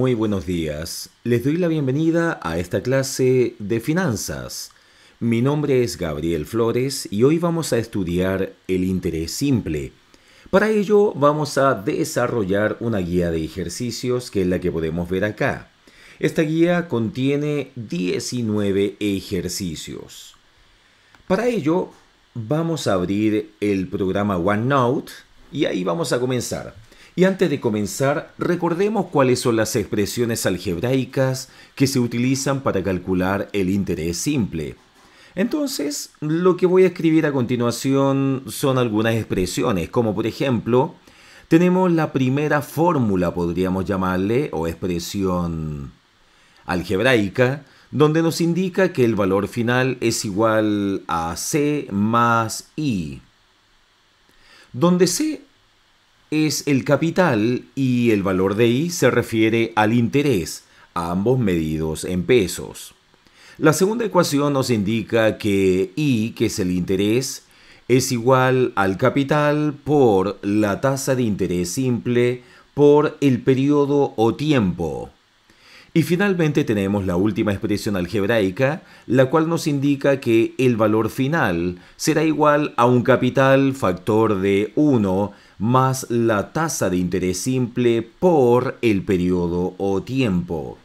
Muy buenos días. Les doy la bienvenida a esta clase de finanzas. Mi nombre es Gabriel Flores y hoy vamos a estudiar el interés simple. Para ello vamos a desarrollar una guía de ejercicios que es la que podemos ver acá. Esta guía contiene 19 ejercicios. Para ello vamos a abrir el programa OneNote y ahí vamos a comenzar. Y antes de comenzar, recordemos cuáles son las expresiones algebraicas que se utilizan para calcular el interés simple. Entonces, lo que voy a escribir a continuación son algunas expresiones, como por ejemplo, tenemos la primera fórmula, podríamos llamarle, o expresión algebraica, donde nos indica que el valor final es igual a c más i, donde c es el capital y el valor de I se refiere al interés, ambos medidos en pesos. La segunda ecuación nos indica que I, que es el interés, es igual al capital por la tasa de interés simple por el periodo o tiempo. Y finalmente tenemos la última expresión algebraica, la cual nos indica que el valor final será igual a un capital factor de 1 más la tasa de interés simple por el periodo o tiempo.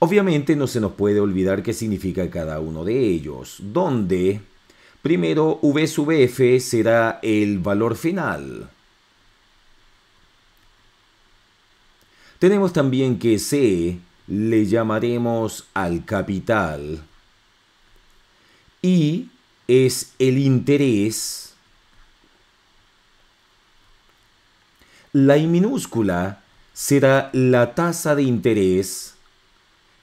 Obviamente no se nos puede olvidar qué significa cada uno de ellos, donde primero V sub F será el valor final. Tenemos también que C le llamaremos al capital y es el interés La I minúscula será la tasa de interés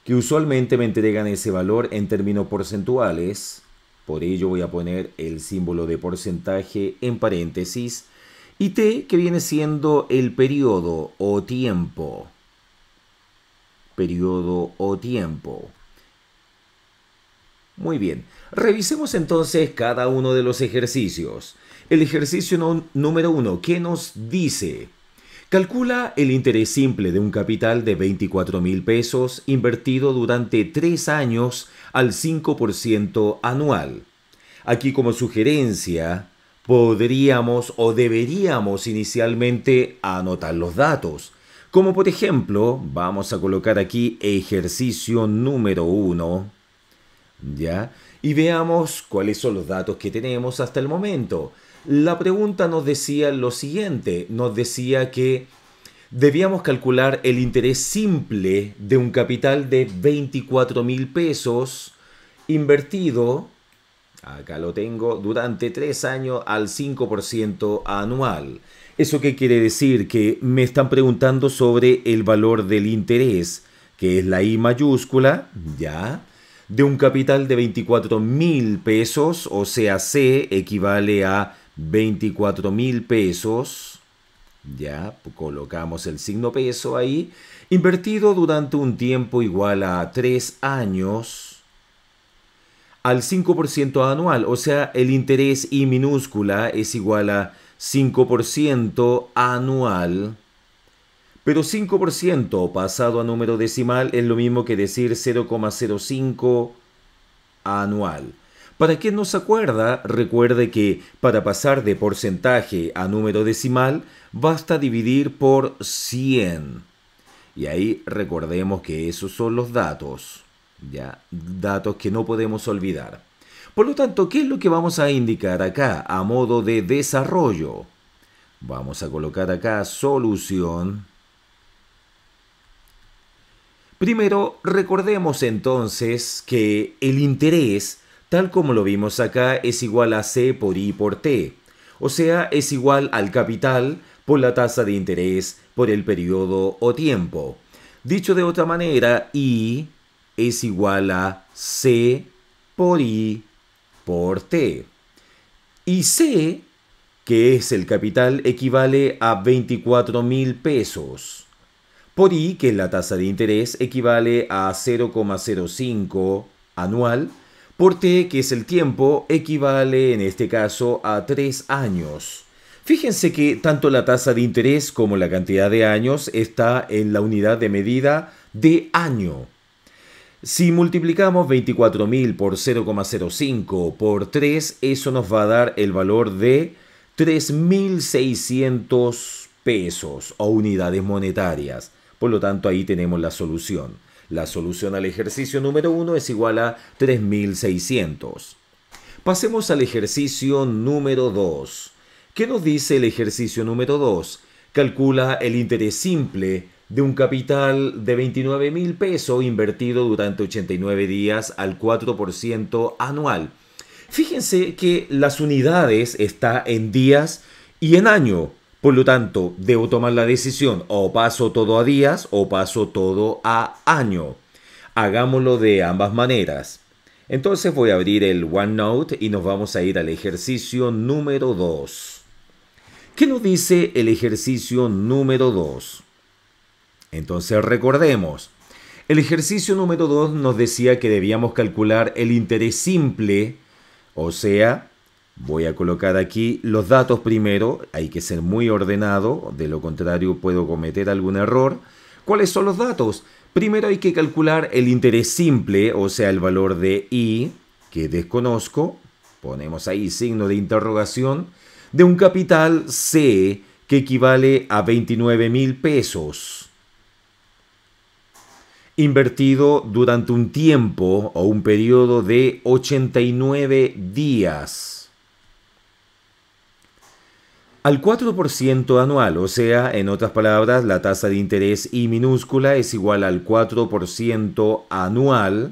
que usualmente me entregan ese valor en términos porcentuales. Por ello voy a poner el símbolo de porcentaje en paréntesis. Y T que viene siendo el periodo o tiempo. Periodo o tiempo. Muy bien, revisemos entonces cada uno de los ejercicios. El ejercicio número uno, ¿qué nos dice? Calcula el interés simple de un capital de 24 mil pesos invertido durante 3 años al 5% anual. Aquí como sugerencia, podríamos o deberíamos inicialmente anotar los datos. Como por ejemplo, vamos a colocar aquí ejercicio número 1, ¿ya? Y veamos cuáles son los datos que tenemos hasta el momento. La pregunta nos decía lo siguiente, nos decía que debíamos calcular el interés simple de un capital de 24 mil pesos invertido, acá lo tengo, durante 3 años al 5% anual. ¿Eso qué quiere decir? Que me están preguntando sobre el valor del interés, que es la I mayúscula, ya, de un capital de 24 mil pesos, o sea, C equivale a 24 mil pesos, ya colocamos el signo peso ahí, invertido durante un tiempo igual a 3 años al 5% anual, o sea, el interés y minúscula es igual a 5% anual. Pero 5% pasado a número decimal es lo mismo que decir 0,05 anual. Para quien no se acuerda, recuerde que para pasar de porcentaje a número decimal, basta dividir por 100. Y ahí recordemos que esos son los datos, ¿ya? Datos que no podemos olvidar. Por lo tanto, ¿qué es lo que vamos a indicar acá a modo de desarrollo? Vamos a colocar acá solución. Primero, recordemos entonces que el interés tal como lo vimos acá, es igual a C por I por T. O sea, es igual al capital por la tasa de interés por el periodo o tiempo. Dicho de otra manera, I es igual a C por I por T. Y C, que es el capital, equivale a 24 mil pesos. Por I, que es la tasa de interés, equivale a 0,05 anual por t, que es el tiempo, equivale en este caso a 3 años. Fíjense que tanto la tasa de interés como la cantidad de años está en la unidad de medida de año. Si multiplicamos 24.000 por 0,05 por 3, eso nos va a dar el valor de 3.600 pesos o unidades monetarias. Por lo tanto, ahí tenemos la solución. La solución al ejercicio número 1 es igual a 3600. Pasemos al ejercicio número 2. ¿Qué nos dice el ejercicio número 2? Calcula el interés simple de un capital de 29.000 mil pesos invertido durante 89 días al 4% anual. Fíjense que las unidades está en días y en año. Por lo tanto, debo tomar la decisión o paso todo a días o paso todo a año. Hagámoslo de ambas maneras. Entonces voy a abrir el OneNote y nos vamos a ir al ejercicio número 2. ¿Qué nos dice el ejercicio número 2? Entonces recordemos, el ejercicio número 2 nos decía que debíamos calcular el interés simple, o sea, Voy a colocar aquí los datos primero, hay que ser muy ordenado, de lo contrario puedo cometer algún error. ¿Cuáles son los datos? Primero hay que calcular el interés simple, o sea, el valor de I, que desconozco, ponemos ahí signo de interrogación, de un capital C que equivale a 29 mil pesos, invertido durante un tiempo o un periodo de 89 días. Al 4% anual, o sea, en otras palabras, la tasa de interés I minúscula es igual al 4% anual,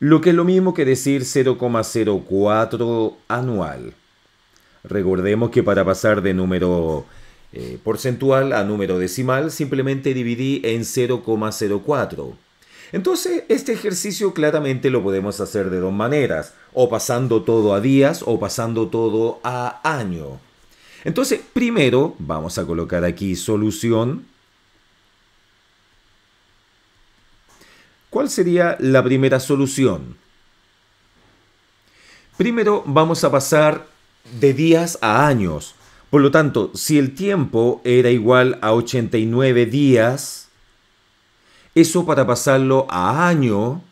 lo que es lo mismo que decir 0,04 anual. Recordemos que para pasar de número eh, porcentual a número decimal, simplemente dividí en 0,04. Entonces, este ejercicio claramente lo podemos hacer de dos maneras, o pasando todo a días o pasando todo a año. Entonces, primero vamos a colocar aquí solución. ¿Cuál sería la primera solución? Primero vamos a pasar de días a años. Por lo tanto, si el tiempo era igual a 89 días, eso para pasarlo a año,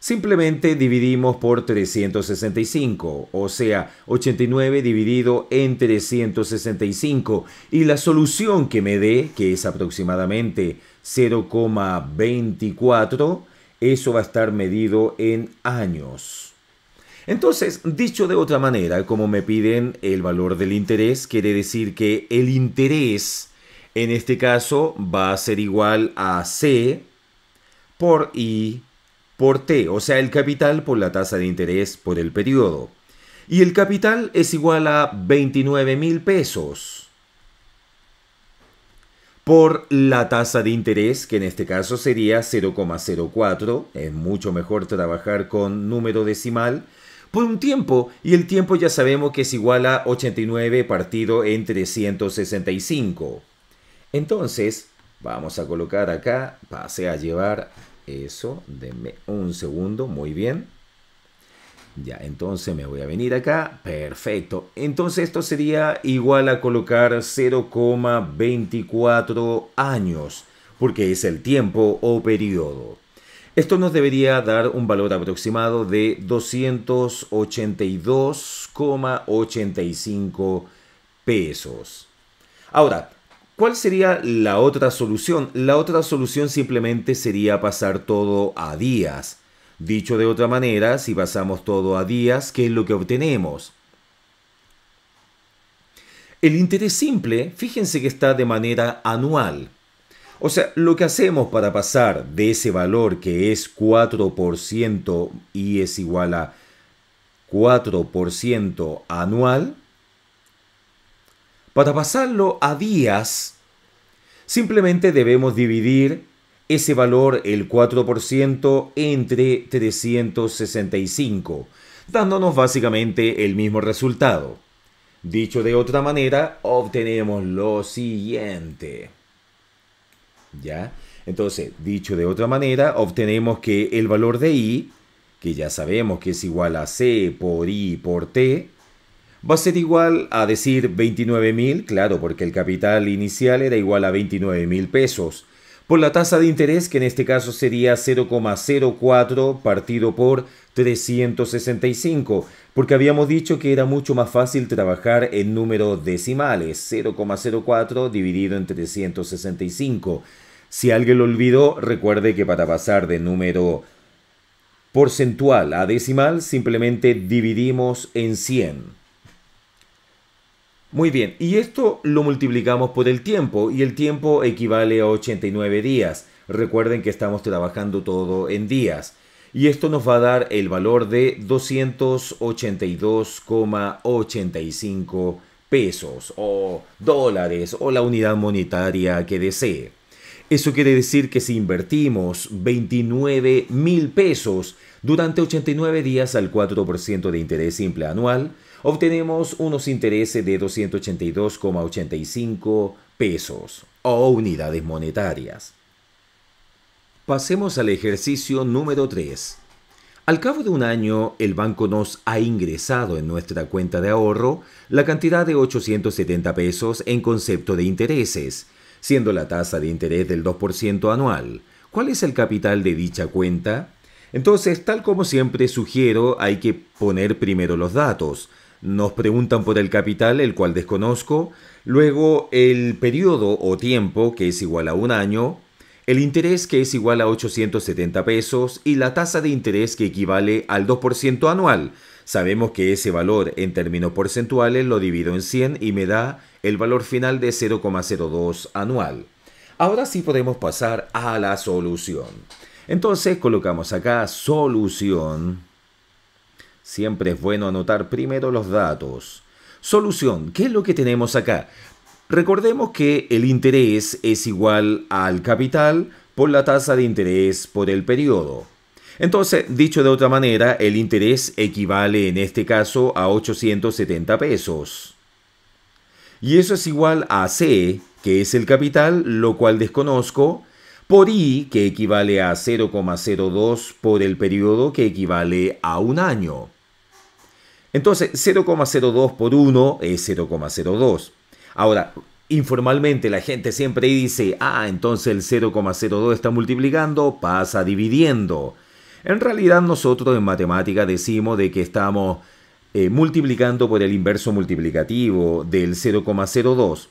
simplemente dividimos por 365, o sea, 89 dividido en 365. Y la solución que me dé, que es aproximadamente 0,24, eso va a estar medido en años. Entonces, dicho de otra manera, como me piden el valor del interés, quiere decir que el interés en este caso va a ser igual a C por I por T, o sea, el capital por la tasa de interés por el periodo. Y el capital es igual a 29 mil pesos por la tasa de interés, que en este caso sería 0,04, es mucho mejor trabajar con número decimal, por un tiempo, y el tiempo ya sabemos que es igual a 89 partido entre 365. Entonces, vamos a colocar acá, pase a llevar eso, denme un segundo, muy bien. Ya, entonces me voy a venir acá, perfecto. Entonces esto sería igual a colocar 0,24 años, porque es el tiempo o periodo. Esto nos debería dar un valor aproximado de 282,85 pesos. Ahora, ¿Cuál sería la otra solución? La otra solución simplemente sería pasar todo a días. Dicho de otra manera, si pasamos todo a días, ¿qué es lo que obtenemos? El interés simple, fíjense que está de manera anual. O sea, lo que hacemos para pasar de ese valor que es 4% y es igual a 4% anual, para pasarlo a días, simplemente debemos dividir ese valor, el 4%, entre 365, dándonos básicamente el mismo resultado. Dicho de otra manera, obtenemos lo siguiente. ¿Ya? Entonces, dicho de otra manera, obtenemos que el valor de i, que ya sabemos que es igual a c por i por t, va a ser igual a decir 29.000, claro, porque el capital inicial era igual a 29.000 pesos, por la tasa de interés que en este caso sería 0,04 partido por 365, porque habíamos dicho que era mucho más fácil trabajar en números decimales, 0,04 dividido en 365. Si alguien lo olvidó, recuerde que para pasar de número porcentual a decimal simplemente dividimos en 100. Muy bien, y esto lo multiplicamos por el tiempo, y el tiempo equivale a 89 días. Recuerden que estamos trabajando todo en días. Y esto nos va a dar el valor de 282,85 pesos o dólares o la unidad monetaria que desee. Eso quiere decir que si invertimos 29 mil pesos durante 89 días al 4% de interés simple anual, obtenemos unos intereses de 282,85 pesos o unidades monetarias. Pasemos al ejercicio número 3. Al cabo de un año, el banco nos ha ingresado en nuestra cuenta de ahorro la cantidad de 870 pesos en concepto de intereses, siendo la tasa de interés del 2% anual. ¿Cuál es el capital de dicha cuenta? Entonces, tal como siempre sugiero, hay que poner primero los datos, nos preguntan por el capital, el cual desconozco. Luego el periodo o tiempo, que es igual a un año. El interés, que es igual a 870 pesos. Y la tasa de interés, que equivale al 2% anual. Sabemos que ese valor en términos porcentuales lo divido en 100 y me da el valor final de 0,02 anual. Ahora sí podemos pasar a la solución. Entonces colocamos acá solución. Siempre es bueno anotar primero los datos. Solución, ¿qué es lo que tenemos acá? Recordemos que el interés es igual al capital por la tasa de interés por el periodo. Entonces, dicho de otra manera, el interés equivale en este caso a 870 pesos. Y eso es igual a C, que es el capital, lo cual desconozco, por I, que equivale a 0,02 por el periodo, que equivale a un año. Entonces, 0,02 por 1 es 0,02. Ahora, informalmente la gente siempre dice, ah, entonces el 0,02 está multiplicando, pasa dividiendo. En realidad nosotros en matemática decimos de que estamos eh, multiplicando por el inverso multiplicativo del 0,02.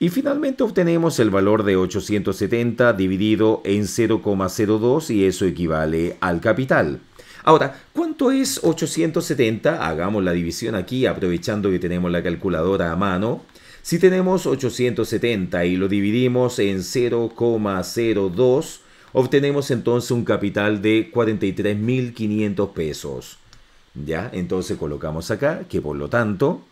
Y finalmente obtenemos el valor de 870 dividido en 0,02 y eso equivale al capital. Ahora, ¿cuánto es 870? Hagamos la división aquí aprovechando que tenemos la calculadora a mano. Si tenemos 870 y lo dividimos en 0,02, obtenemos entonces un capital de 43.500 pesos. ¿Ya? Entonces colocamos acá que por lo tanto,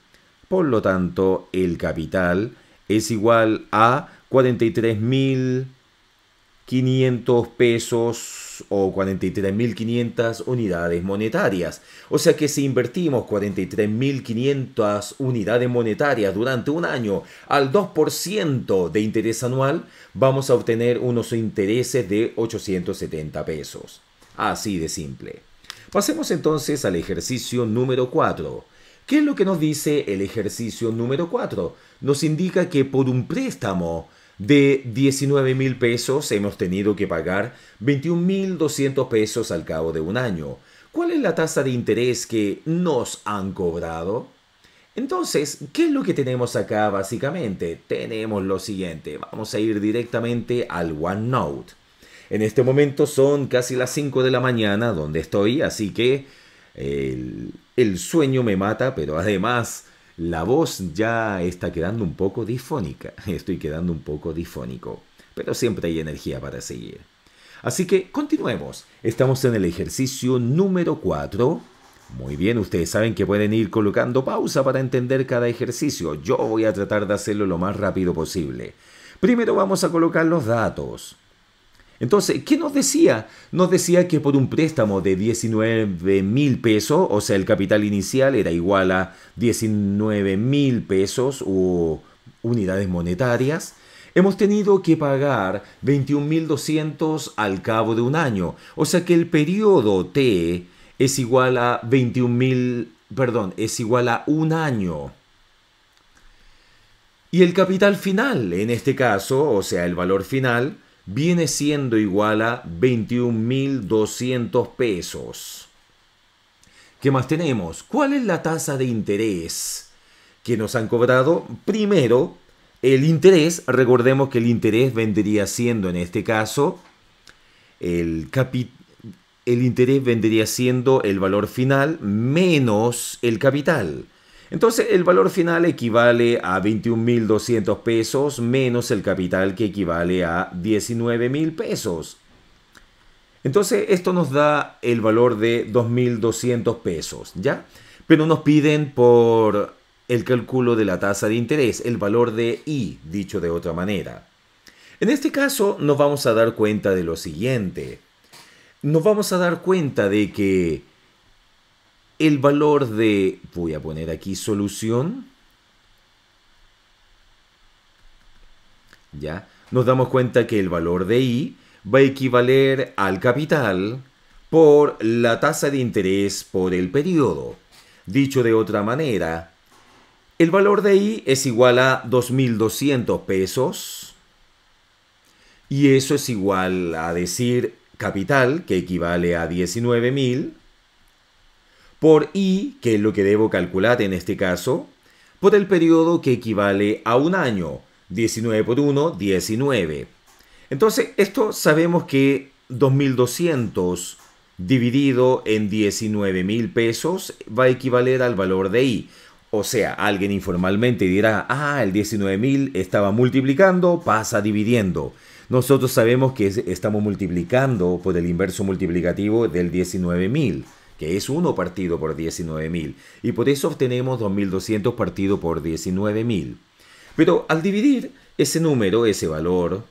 por lo tanto, el capital es igual a 43.500 pesos o 43.500 unidades monetarias. O sea que si invertimos 43.500 unidades monetarias durante un año al 2% de interés anual, vamos a obtener unos intereses de 870 pesos. Así de simple. Pasemos entonces al ejercicio número 4. ¿Qué es lo que nos dice el ejercicio número 4? Nos indica que por un préstamo de 19 mil pesos hemos tenido que pagar 21 mil 200 pesos al cabo de un año. ¿Cuál es la tasa de interés que nos han cobrado? Entonces, ¿qué es lo que tenemos acá básicamente? Tenemos lo siguiente, vamos a ir directamente al OneNote. En este momento son casi las 5 de la mañana donde estoy, así que el, el sueño me mata, pero además la voz ya está quedando un poco difónica, estoy quedando un poco difónico, pero siempre hay energía para seguir. Así que continuemos. Estamos en el ejercicio número 4. Muy bien, ustedes saben que pueden ir colocando pausa para entender cada ejercicio. Yo voy a tratar de hacerlo lo más rápido posible. Primero vamos a colocar los datos. Entonces, ¿qué nos decía? Nos decía que por un préstamo de 19 mil pesos, o sea, el capital inicial era igual a 19 mil pesos o unidades monetarias, hemos tenido que pagar 21.200 al cabo de un año. O sea que el periodo T es igual a 21.000, perdón, es igual a un año. Y el capital final, en este caso, o sea, el valor final, viene siendo igual a 21.200 pesos. ¿Qué más tenemos? ¿Cuál es la tasa de interés que nos han cobrado? Primero, el interés, recordemos que el interés vendría siendo en este caso el el interés vendría siendo el valor final menos el capital. Entonces el valor final equivale a 21.200 pesos menos el capital que equivale a 19.000 pesos. Entonces esto nos da el valor de 2.200 pesos, ¿ya? Pero nos piden por el cálculo de la tasa de interés, el valor de I, dicho de otra manera. En este caso nos vamos a dar cuenta de lo siguiente. Nos vamos a dar cuenta de que el valor de, voy a poner aquí solución, ¿ya? Nos damos cuenta que el valor de I va a equivaler al capital por la tasa de interés por el periodo. Dicho de otra manera, el valor de I es igual a 2.200 pesos y eso es igual a decir capital, que equivale a 19.000 por I, que es lo que debo calcular en este caso, por el periodo que equivale a un año. 19 por 1, 19. Entonces, esto sabemos que 2200 dividido en 19.000 mil pesos va a equivaler al valor de I. O sea, alguien informalmente dirá, ah, el 19.000 estaba multiplicando, pasa dividiendo. Nosotros sabemos que estamos multiplicando por el inverso multiplicativo del 19.000 que es 1 partido por 19.000, y por eso obtenemos 2.200 partido por 19.000. Pero al dividir ese número, ese valor,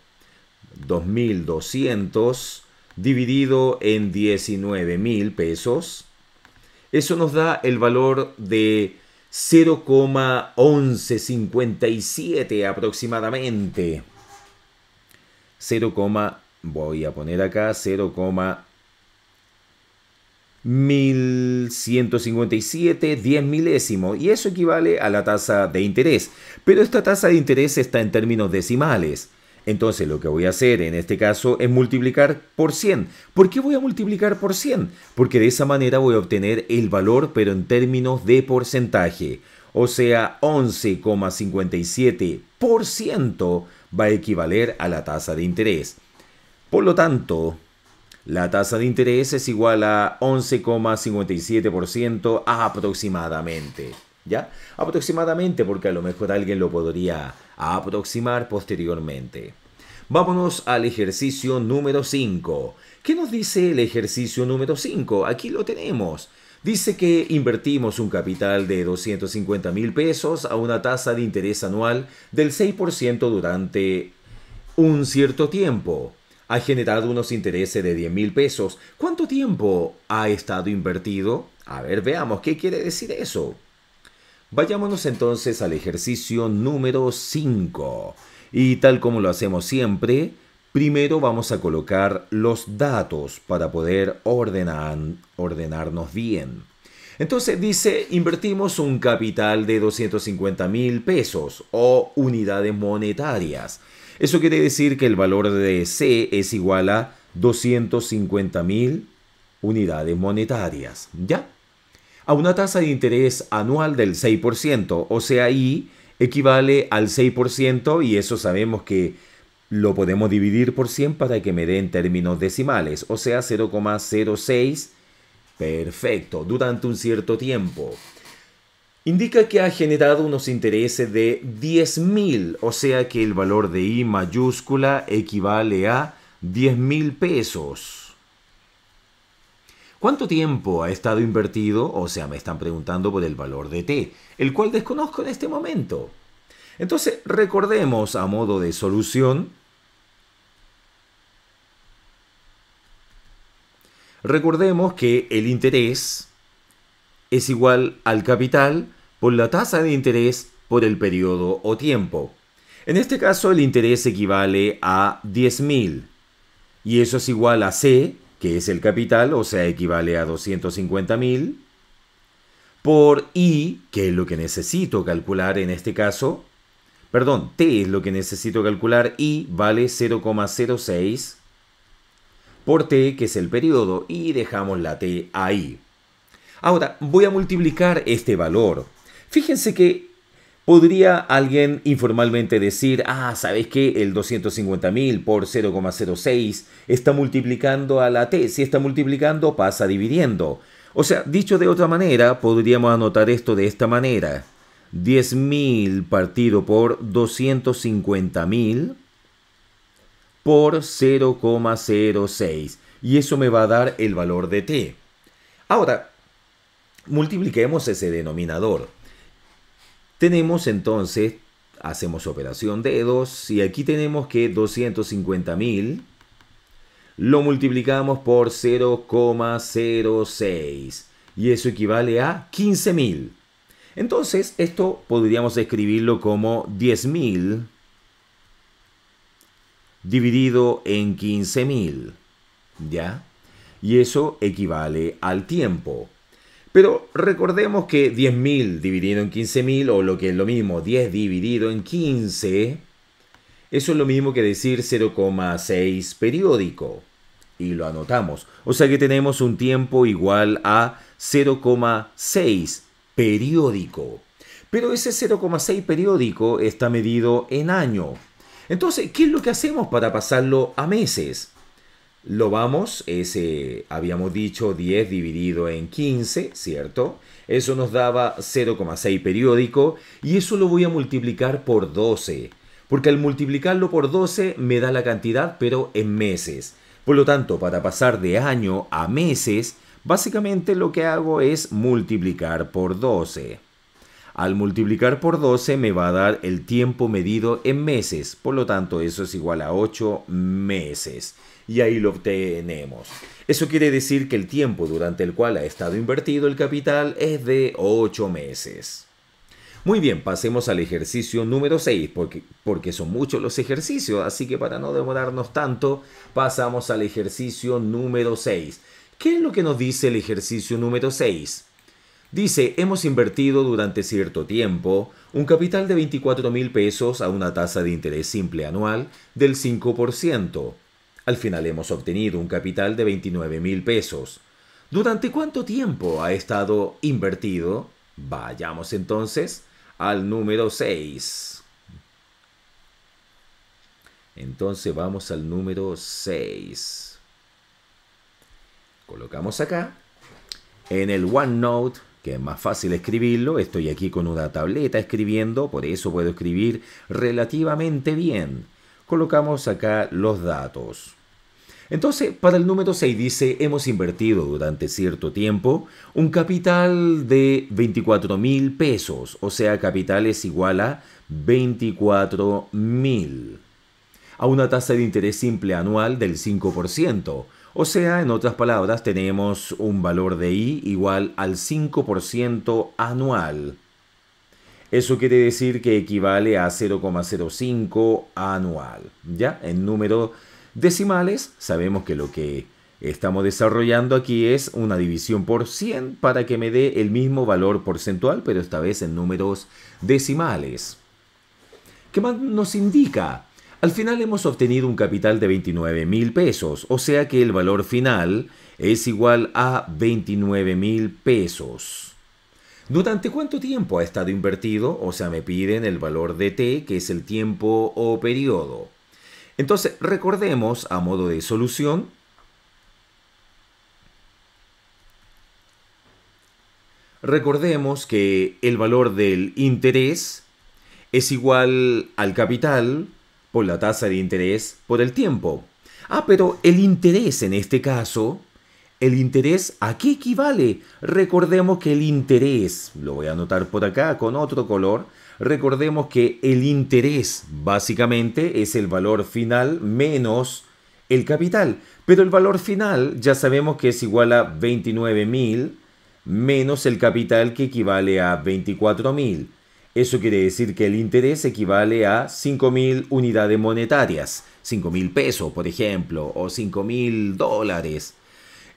2.200 dividido en 19.000 pesos, eso nos da el valor de 0,1157 aproximadamente. 0, voy a poner acá 0, 1157 10 milésimos y eso equivale a la tasa de interés. Pero esta tasa de interés está en términos decimales. Entonces lo que voy a hacer en este caso es multiplicar por 100. ¿Por qué voy a multiplicar por 100? Porque de esa manera voy a obtener el valor pero en términos de porcentaje. O sea, 11,57% va a equivaler a la tasa de interés. Por lo tanto, la tasa de interés es igual a 11,57% aproximadamente. ¿Ya? Aproximadamente porque a lo mejor alguien lo podría aproximar posteriormente. Vámonos al ejercicio número 5. ¿Qué nos dice el ejercicio número 5? Aquí lo tenemos. Dice que invertimos un capital de 250 mil pesos a una tasa de interés anual del 6% durante un cierto tiempo. Ha generado unos intereses de 10 mil pesos. ¿Cuánto tiempo ha estado invertido? A ver, veamos, ¿qué quiere decir eso? Vayámonos entonces al ejercicio número 5. Y tal como lo hacemos siempre, primero vamos a colocar los datos para poder ordenar, ordenarnos bien. Entonces dice, invertimos un capital de 250 mil pesos o unidades monetarias. Eso quiere decir que el valor de C es igual a 250 mil unidades monetarias, ¿ya? A una tasa de interés anual del 6%, o sea, I equivale al 6% y eso sabemos que lo podemos dividir por 100 para que me den términos decimales, o sea, 0,06 Perfecto, durante un cierto tiempo. Indica que ha generado unos intereses de 10.000, o sea que el valor de I mayúscula equivale a 10.000 pesos. ¿Cuánto tiempo ha estado invertido? O sea, me están preguntando por el valor de T, el cual desconozco en este momento. Entonces, recordemos a modo de solución Recordemos que el interés es igual al capital por la tasa de interés por el periodo o tiempo. En este caso el interés equivale a 10.000 y eso es igual a C, que es el capital, o sea, equivale a 250.000, por I, que es lo que necesito calcular en este caso, perdón, T es lo que necesito calcular, y vale 0,06 por t, que es el periodo, y dejamos la t ahí. Ahora, voy a multiplicar este valor. Fíjense que podría alguien informalmente decir, ah, ¿sabes qué? El 250.000 por 0,06 está multiplicando a la t. Si está multiplicando, pasa dividiendo. O sea, dicho de otra manera, podríamos anotar esto de esta manera. 10.000 partido por 250.000 por 0,06 y eso me va a dar el valor de t. Ahora, multipliquemos ese denominador. Tenemos entonces, hacemos operación de 2 y aquí tenemos que 250.000 lo multiplicamos por 0,06 y eso equivale a 15.000. Entonces, esto podríamos escribirlo como 10.000 dividido en 15.000. ¿Ya? Y eso equivale al tiempo. Pero recordemos que 10.000 dividido en 15.000, o lo que es lo mismo, 10 dividido en 15, eso es lo mismo que decir 0,6 periódico. Y lo anotamos. O sea que tenemos un tiempo igual a 0,6 periódico. Pero ese 0,6 periódico está medido en año. Entonces, ¿qué es lo que hacemos para pasarlo a meses? Lo vamos, ese, habíamos dicho 10 dividido en 15, ¿cierto? Eso nos daba 0,6 periódico y eso lo voy a multiplicar por 12. Porque al multiplicarlo por 12 me da la cantidad, pero en meses. Por lo tanto, para pasar de año a meses, básicamente lo que hago es multiplicar por 12. Al multiplicar por 12 me va a dar el tiempo medido en meses, por lo tanto eso es igual a 8 meses. Y ahí lo obtenemos. Eso quiere decir que el tiempo durante el cual ha estado invertido el capital es de 8 meses. Muy bien, pasemos al ejercicio número 6, porque, porque son muchos los ejercicios, así que para no demorarnos tanto, pasamos al ejercicio número 6. ¿Qué es lo que nos dice el ejercicio número 6? Dice, hemos invertido durante cierto tiempo un capital de 24 mil pesos a una tasa de interés simple anual del 5%. Al final hemos obtenido un capital de 29 mil pesos. ¿Durante cuánto tiempo ha estado invertido? Vayamos entonces al número 6. Entonces vamos al número 6. Colocamos acá en el OneNote que es más fácil escribirlo, estoy aquí con una tableta escribiendo, por eso puedo escribir relativamente bien. Colocamos acá los datos. Entonces, para el número 6 dice, hemos invertido durante cierto tiempo un capital de 24 mil pesos, o sea, capital es igual a 24 mil, a una tasa de interés simple anual del 5%, o sea, en otras palabras, tenemos un valor de I igual al 5% anual. Eso quiere decir que equivale a 0,05 anual. ¿Ya? En números decimales, sabemos que lo que estamos desarrollando aquí es una división por 100 para que me dé el mismo valor porcentual, pero esta vez en números decimales. ¿Qué más nos indica? Al final hemos obtenido un capital de 29 mil pesos, o sea que el valor final es igual a 29 mil pesos. ¿Durante cuánto tiempo ha estado invertido? O sea, me piden el valor de T, que es el tiempo o periodo. Entonces, recordemos a modo de solución Recordemos que el valor del interés es igual al capital la tasa de interés por el tiempo. Ah, pero el interés en este caso, el interés a qué equivale? Recordemos que el interés, lo voy a anotar por acá con otro color, recordemos que el interés básicamente es el valor final menos el capital, pero el valor final ya sabemos que es igual a 29.000 menos el capital que equivale a 24.000. Eso quiere decir que el interés equivale a 5.000 unidades monetarias, 5.000 pesos, por ejemplo, o 5.000 dólares.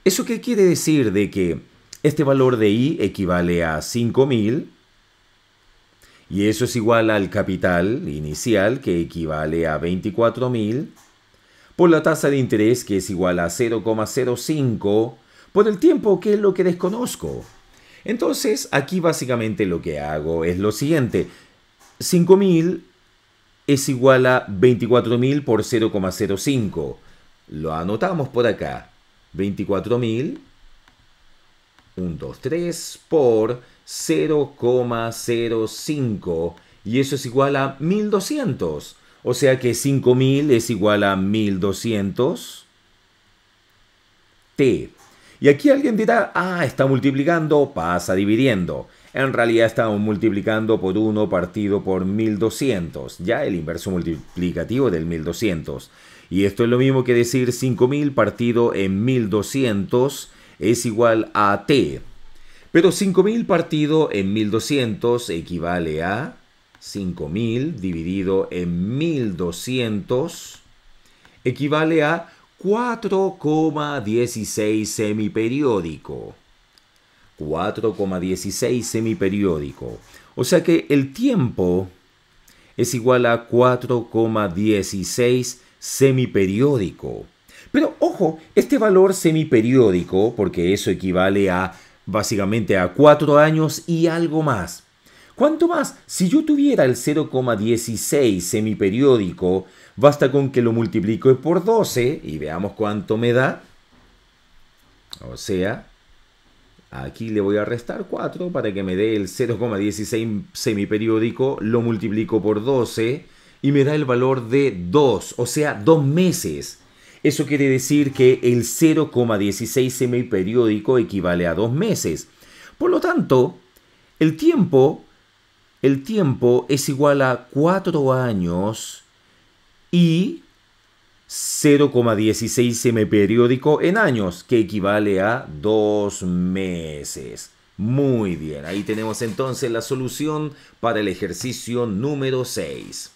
¿Eso qué quiere decir de que este valor de I equivale a 5.000 y eso es igual al capital inicial que equivale a 24.000 por la tasa de interés que es igual a 0,05 por el tiempo que es lo que desconozco. Entonces, aquí básicamente lo que hago es lo siguiente. 5000 es igual a 24.000 por 0,05. Lo anotamos por acá. 24.000, 1, 2, 3, por 0,05. Y eso es igual a 1.200. O sea que 5.000 es igual a 1.200. T. Y aquí alguien dirá, ah, está multiplicando, pasa dividiendo. En realidad estamos multiplicando por 1 partido por 1200, ya el inverso multiplicativo del 1200. Y esto es lo mismo que decir 5000 partido en 1200 es igual a t. Pero 5000 partido en 1200 equivale a 5000 dividido en 1200 equivale a 4,16 semiperiódico. 4,16 semiperiódico. O sea que el tiempo es igual a 4,16 semiperiódico. Pero ojo, este valor semiperiódico, porque eso equivale a básicamente a 4 años y algo más. ¿Cuánto más? Si yo tuviera el 0,16 semiperiódico, Basta con que lo multiplico por 12 y veamos cuánto me da. O sea, aquí le voy a restar 4 para que me dé el 0,16 semiperiódico. Lo multiplico por 12 y me da el valor de 2, o sea, 2 meses. Eso quiere decir que el 0,16 semiperiódico equivale a 2 meses. Por lo tanto, el tiempo, el tiempo es igual a 4 años y 0,16 periódico en años, que equivale a dos meses. Muy bien, ahí tenemos entonces la solución para el ejercicio número 6.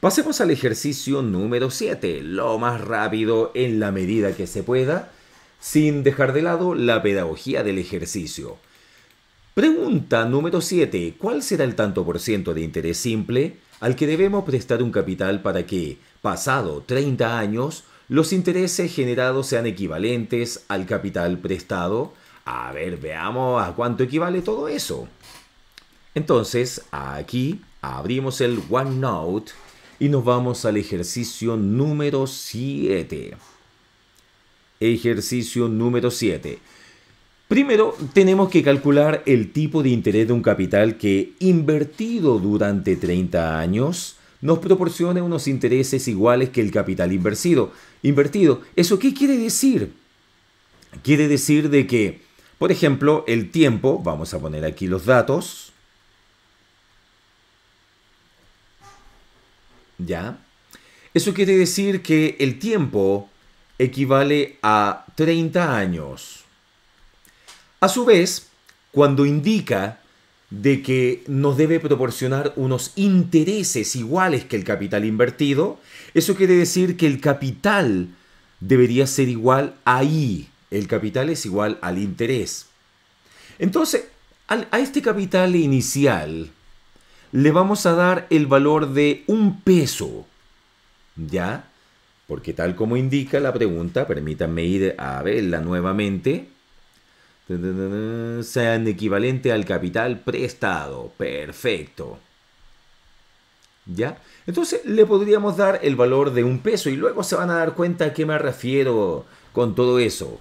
Pasemos al ejercicio número 7, lo más rápido en la medida que se pueda, sin dejar de lado la pedagogía del ejercicio. Pregunta número 7, ¿cuál será el tanto por ciento de interés simple? al que debemos prestar un capital para que, pasado 30 años, los intereses generados sean equivalentes al capital prestado. A ver, veamos a cuánto equivale todo eso. Entonces, aquí abrimos el OneNote y nos vamos al ejercicio número 7. Ejercicio número 7. Primero, tenemos que calcular el tipo de interés de un capital que, invertido durante 30 años, nos proporciona unos intereses iguales que el capital invertido. invertido. ¿Eso qué quiere decir? Quiere decir de que, por ejemplo, el tiempo, vamos a poner aquí los datos, ¿ya? Eso quiere decir que el tiempo equivale a 30 años. A su vez, cuando indica de que nos debe proporcionar unos intereses iguales que el capital invertido, eso quiere decir que el capital debería ser igual a I. El capital es igual al interés. Entonces, a este capital inicial le vamos a dar el valor de un peso. ¿Ya? Porque tal como indica la pregunta, permítanme ir a verla nuevamente. Este, sean equivalente al capital prestado. Perfecto. ¿Ya? Entonces le podríamos dar el valor de un peso y luego se van a dar cuenta a qué me refiero con todo eso.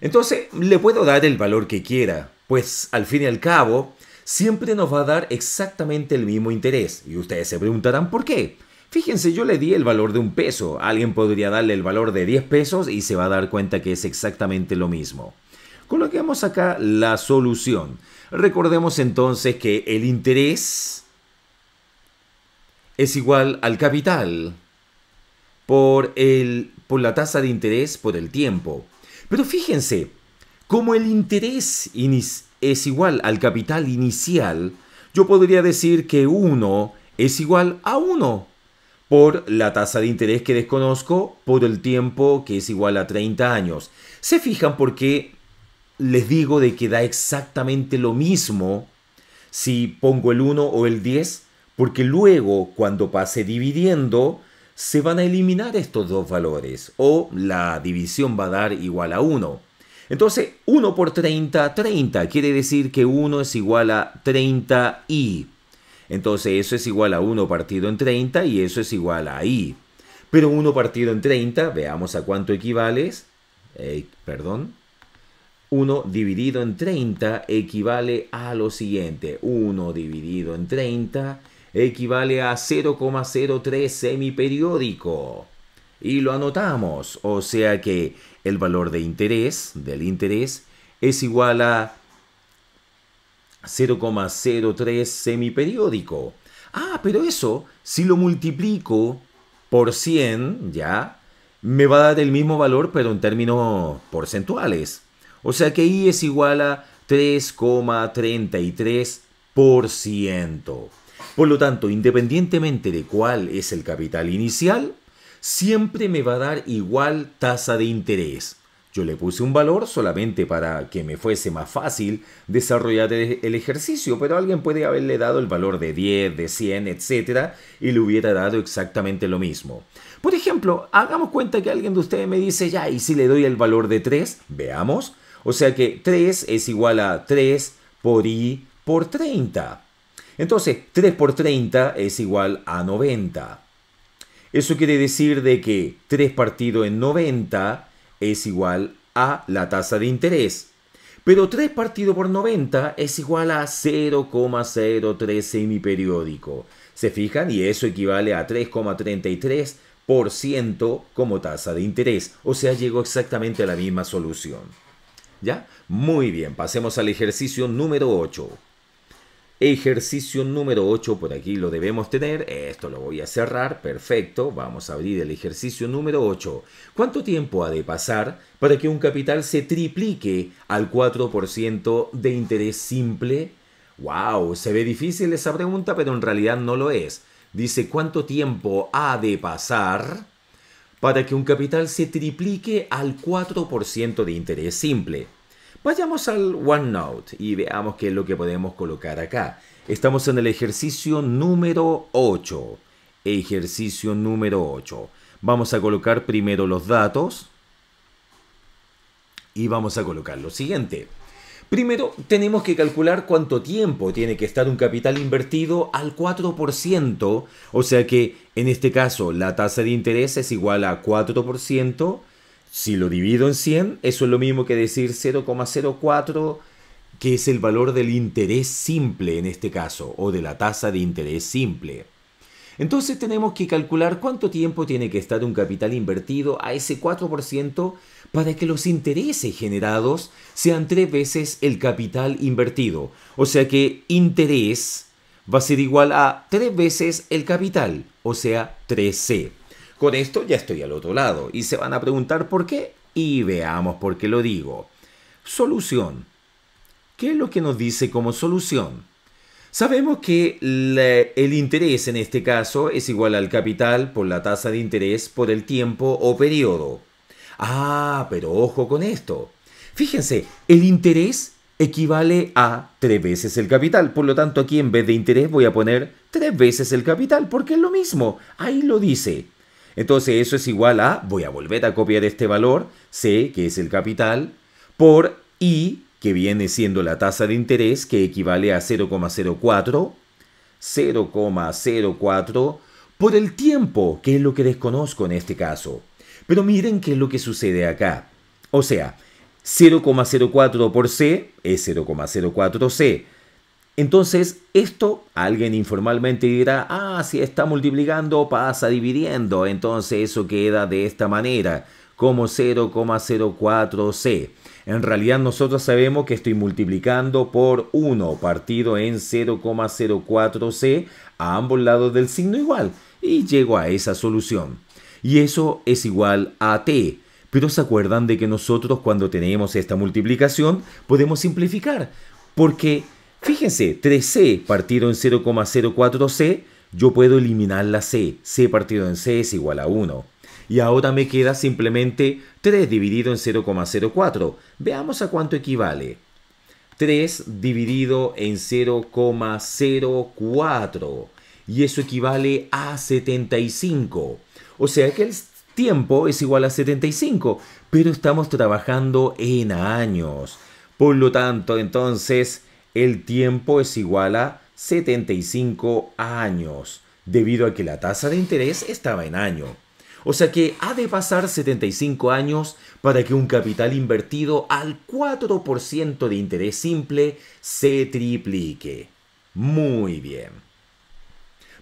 Entonces le puedo dar el valor que quiera, pues al fin y al cabo siempre nos va a dar exactamente el mismo interés. Y ustedes se preguntarán por qué. Fíjense, yo le di el valor de un peso, alguien podría darle el valor de 10 pesos y se va a dar cuenta que es exactamente lo mismo. Coloquemos acá la solución. Recordemos entonces que el interés es igual al capital por, el, por la tasa de interés por el tiempo. Pero fíjense, como el interés es igual al capital inicial, yo podría decir que 1 es igual a 1 por la tasa de interés que desconozco por el tiempo que es igual a 30 años. ¿Se fijan por qué les digo de que da exactamente lo mismo si pongo el 1 o el 10, porque luego cuando pase dividiendo se van a eliminar estos dos valores o la división va a dar igual a 1. Entonces 1 por 30, 30, quiere decir que 1 es igual a 30 i. Entonces eso es igual a 1 partido en 30 y eso es igual a i. Pero 1 partido en 30, veamos a cuánto equivale. Eh, perdón, 1 dividido en 30 equivale a lo siguiente. 1 dividido en 30 equivale a 0,03 semiperiódico. Y lo anotamos, o sea que el valor de interés, del interés, es igual a 0,03 semiperiódico. Ah, pero eso, si lo multiplico por 100, ya, me va a dar el mismo valor, pero en términos porcentuales. O sea que I es igual a 3,33%. Por lo tanto, independientemente de cuál es el capital inicial, siempre me va a dar igual tasa de interés. Yo le puse un valor solamente para que me fuese más fácil desarrollar el ejercicio, pero alguien puede haberle dado el valor de 10, de 100, etc. y le hubiera dado exactamente lo mismo. Por ejemplo, hagamos cuenta que alguien de ustedes me dice, ya, ¿y si le doy el valor de 3? Veamos. O sea que 3 es igual a 3 por i por 30. Entonces, 3 por 30 es igual a 90. Eso quiere decir de que 3 partido en 90 es igual a la tasa de interés. Pero 3 partido por 90 es igual a 0,03 semiperiódico. ¿Se fijan? Y eso equivale a 3,33% como tasa de interés. O sea, llegó exactamente a la misma solución. ¿Ya? Muy bien, pasemos al ejercicio número 8. Ejercicio número 8, por aquí lo debemos tener. Esto lo voy a cerrar, perfecto. Vamos a abrir el ejercicio número 8. ¿Cuánto tiempo ha de pasar para que un capital se triplique al 4% de interés simple? ¡Wow! Se ve difícil esa pregunta, pero en realidad no lo es. Dice, ¿cuánto tiempo ha de pasar? para que un capital se triplique al 4% de interés simple. Vayamos al OneNote y veamos qué es lo que podemos colocar acá. Estamos en el ejercicio número 8. Ejercicio número 8. Vamos a colocar primero los datos y vamos a colocar lo siguiente. Primero, tenemos que calcular cuánto tiempo tiene que estar un capital invertido al 4%, o sea que en este caso la tasa de interés es igual a 4%, si lo divido en 100, eso es lo mismo que decir 0,04, que es el valor del interés simple en este caso, o de la tasa de interés simple. Entonces tenemos que calcular cuánto tiempo tiene que estar un capital invertido a ese 4% para que los intereses generados sean tres veces el capital invertido. O sea que interés va a ser igual a tres veces el capital, o sea 3C. Con esto ya estoy al otro lado y se van a preguntar por qué y veamos por qué lo digo. Solución. ¿Qué es lo que nos dice como solución? Sabemos que el interés en este caso es igual al capital por la tasa de interés por el tiempo o periodo. Ah, pero ojo con esto. Fíjense, el interés equivale a tres veces el capital. Por lo tanto, aquí en vez de interés voy a poner tres veces el capital, porque es lo mismo. Ahí lo dice. Entonces eso es igual a, voy a volver a copiar este valor, C, que es el capital, por I que viene siendo la tasa de interés, que equivale a 0,04, 0,04 por el tiempo, que es lo que desconozco en este caso. Pero miren qué es lo que sucede acá. O sea, 0,04 por C es 0,04 C. Entonces, esto alguien informalmente dirá, ah, si está multiplicando pasa dividiendo, entonces eso queda de esta manera, como 0,04C. En realidad nosotros sabemos que estoy multiplicando por 1 partido en 0,04C a ambos lados del signo igual y llego a esa solución. Y eso es igual a T. Pero se acuerdan de que nosotros cuando tenemos esta multiplicación podemos simplificar. Porque fíjense, 3C partido en 0,04C, yo puedo eliminar la C. C partido en C es igual a 1. Y ahora me queda simplemente 3 dividido en 0,04. Veamos a cuánto equivale. 3 dividido en 0,04. Y eso equivale a 75. O sea que el tiempo es igual a 75, pero estamos trabajando en años. Por lo tanto, entonces, el tiempo es igual a 75 años, debido a que la tasa de interés estaba en año. O sea que ha de pasar 75 años para que un capital invertido al 4% de interés simple se triplique. Muy bien.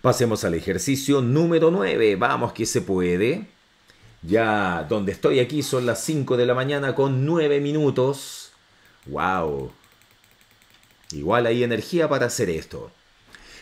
Pasemos al ejercicio número 9. Vamos que se puede. Ya donde estoy aquí son las 5 de la mañana con 9 minutos. ¡Wow! Igual hay energía para hacer esto.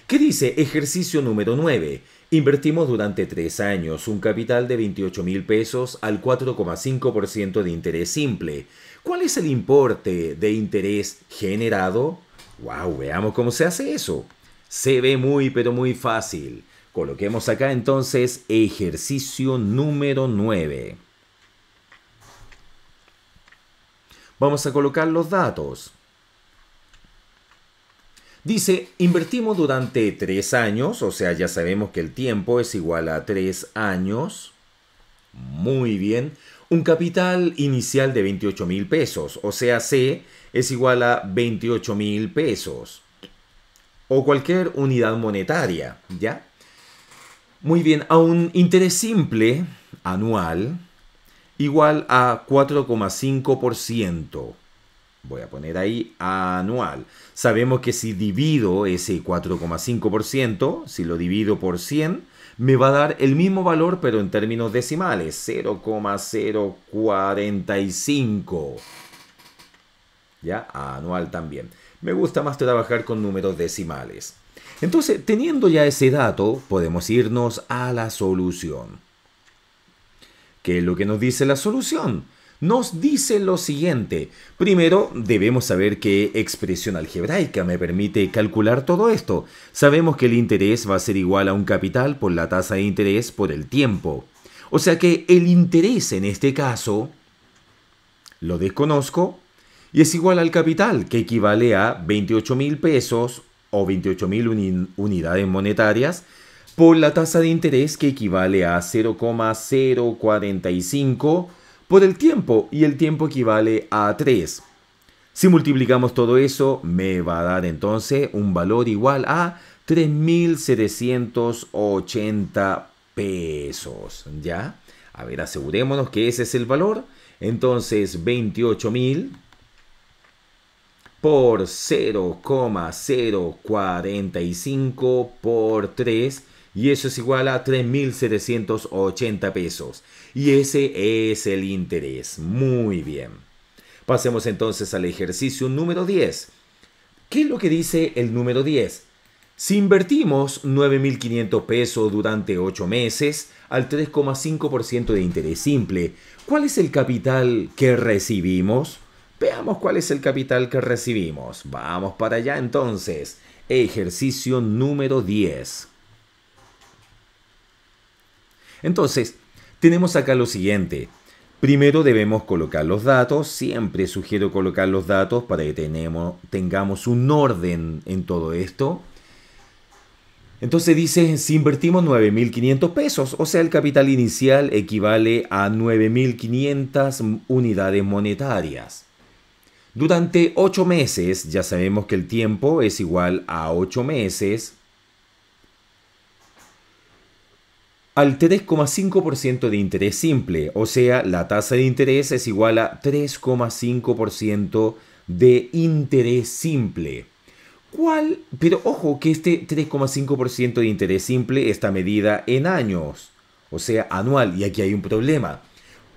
¿Qué dice ejercicio número 9? Invertimos durante tres años un capital de 28 mil pesos al 4,5% de interés simple. ¿Cuál es el importe de interés generado? ¡Wow! Veamos cómo se hace eso. Se ve muy, pero muy fácil. Coloquemos acá entonces ejercicio número 9. Vamos a colocar los datos. Dice, invertimos durante tres años, o sea, ya sabemos que el tiempo es igual a tres años. Muy bien. Un capital inicial de 28 mil pesos, o sea, C es igual a 28 mil pesos. O cualquier unidad monetaria, ¿ya? Muy bien, a un interés simple anual igual a 4,5% voy a poner ahí anual. Sabemos que si divido ese 4,5%, si lo divido por 100, me va a dar el mismo valor pero en términos decimales, 0,045. ¿Ya? Anual también. Me gusta más trabajar con números decimales. Entonces, teniendo ya ese dato, podemos irnos a la solución. ¿Qué es lo que nos dice la solución? nos dice lo siguiente. Primero, debemos saber qué expresión algebraica me permite calcular todo esto. Sabemos que el interés va a ser igual a un capital por la tasa de interés por el tiempo. O sea que el interés en este caso lo desconozco y es igual al capital, que equivale a 28 mil pesos o 28 mil unidades monetarias por la tasa de interés que equivale a 0,045 por el tiempo y el tiempo equivale a 3. Si multiplicamos todo eso, me va a dar entonces un valor igual a 3.780 pesos, ¿ya? A ver, asegurémonos que ese es el valor. Entonces, 28.000 por 0,045 por 3 y eso es igual a 3.780 pesos. Y ese es el interés. Muy bien. Pasemos entonces al ejercicio número 10. ¿Qué es lo que dice el número 10? Si invertimos 9.500 pesos durante 8 meses al 3,5% de interés simple, ¿cuál es el capital que recibimos? Veamos cuál es el capital que recibimos. Vamos para allá entonces. Ejercicio número 10. Entonces, tenemos acá lo siguiente. Primero debemos colocar los datos, siempre sugiero colocar los datos para que tenemos, tengamos un orden en todo esto. Entonces dice, si invertimos 9.500 pesos, o sea, el capital inicial equivale a 9.500 unidades monetarias. Durante 8 meses, ya sabemos que el tiempo es igual a 8 meses, al 3,5% de interés simple, o sea, la tasa de interés es igual a 3,5% de interés simple. ¿Cuál? Pero ojo que este 3,5% de interés simple está medida en años, o sea, anual, y aquí hay un problema.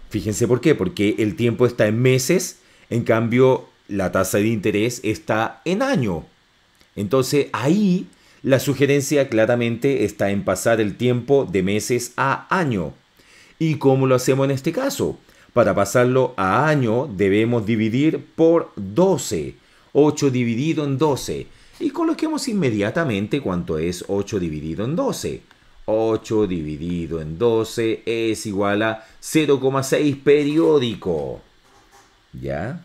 Fíjense por qué, porque el tiempo está en meses, en cambio la tasa de interés está en año. Entonces ahí la sugerencia claramente está en pasar el tiempo de meses a año. ¿Y cómo lo hacemos en este caso? Para pasarlo a año debemos dividir por 12. 8 dividido en 12. Y coloquemos inmediatamente cuánto es 8 dividido en 12. 8 dividido en 12 es igual a 0,6 periódico. ¿Ya?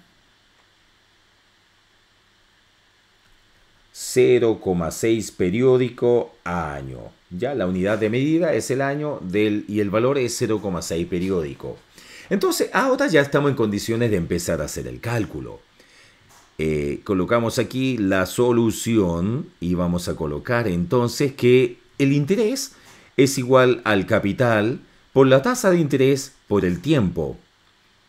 0,6 periódico a año. Ya la unidad de medida es el año del, y el valor es 0,6 periódico. Entonces, ahora ya estamos en condiciones de empezar a hacer el cálculo. Eh, colocamos aquí la solución y vamos a colocar entonces que el interés es igual al capital por la tasa de interés por el tiempo.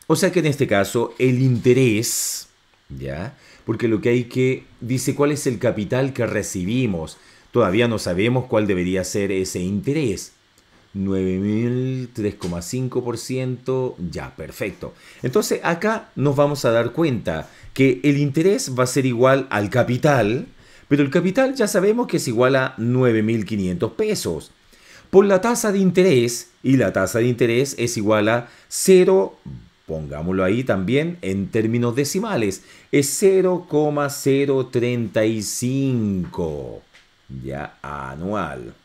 O sea que en este caso el interés, ¿ya? porque lo que hay que dice cuál es el capital que recibimos. Todavía no sabemos cuál debería ser ese interés. 9.003,5%, ya, perfecto. Entonces acá nos vamos a dar cuenta que el interés va a ser igual al capital, pero el capital ya sabemos que es igual a 9.500 pesos. Por la tasa de interés, y la tasa de interés es igual a 0.2. Pongámoslo ahí también en términos decimales. Es 0,035 ya anual.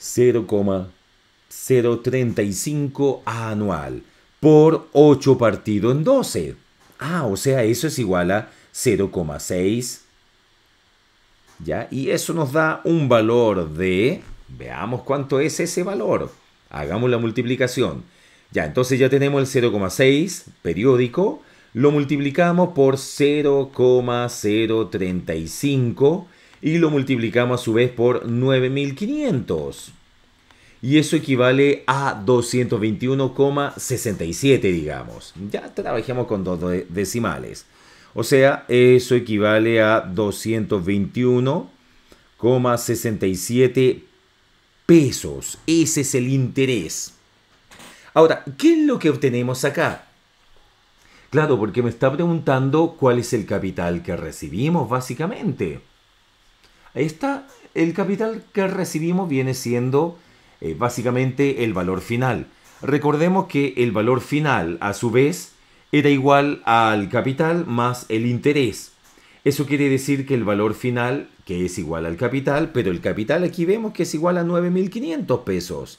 0,035 anual por 8 partido en 12. Ah, o sea, eso es igual a 0,6. ¿Ya? Y eso nos da un valor de... Veamos cuánto es ese valor. Hagamos la multiplicación. Ya, entonces ya tenemos el 0,6 periódico, lo multiplicamos por 0,035 y lo multiplicamos a su vez por 9500. Y eso equivale a 221,67, digamos. Ya trabajamos con dos decimales. O sea, eso equivale a 221,67 pesos. Ese es el interés. Ahora, ¿qué es lo que obtenemos acá? Claro, porque me está preguntando cuál es el capital que recibimos, básicamente. Ahí está, el capital que recibimos viene siendo eh, básicamente el valor final. Recordemos que el valor final, a su vez, era igual al capital más el interés. Eso quiere decir que el valor final, que es igual al capital, pero el capital aquí vemos que es igual a 9.500 pesos.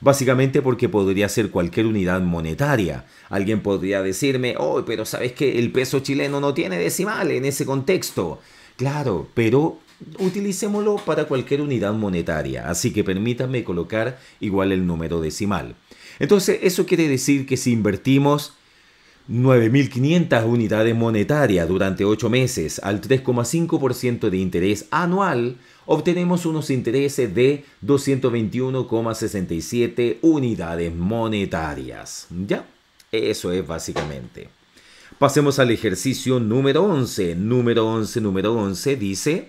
básicamente porque podría ser cualquier unidad monetaria. Alguien podría decirme, oh, pero sabes que el peso chileno no tiene decimal en ese contexto. Claro, pero utilicémoslo para cualquier unidad monetaria, así que permítanme colocar igual el número decimal. Entonces, eso quiere decir que si invertimos 9.500 unidades monetarias durante 8 meses al 3,5% de interés anual, obtenemos unos intereses de 221,67 unidades monetarias. ¿Ya? Eso es básicamente. Pasemos al ejercicio número 11. Número 11, número 11 dice,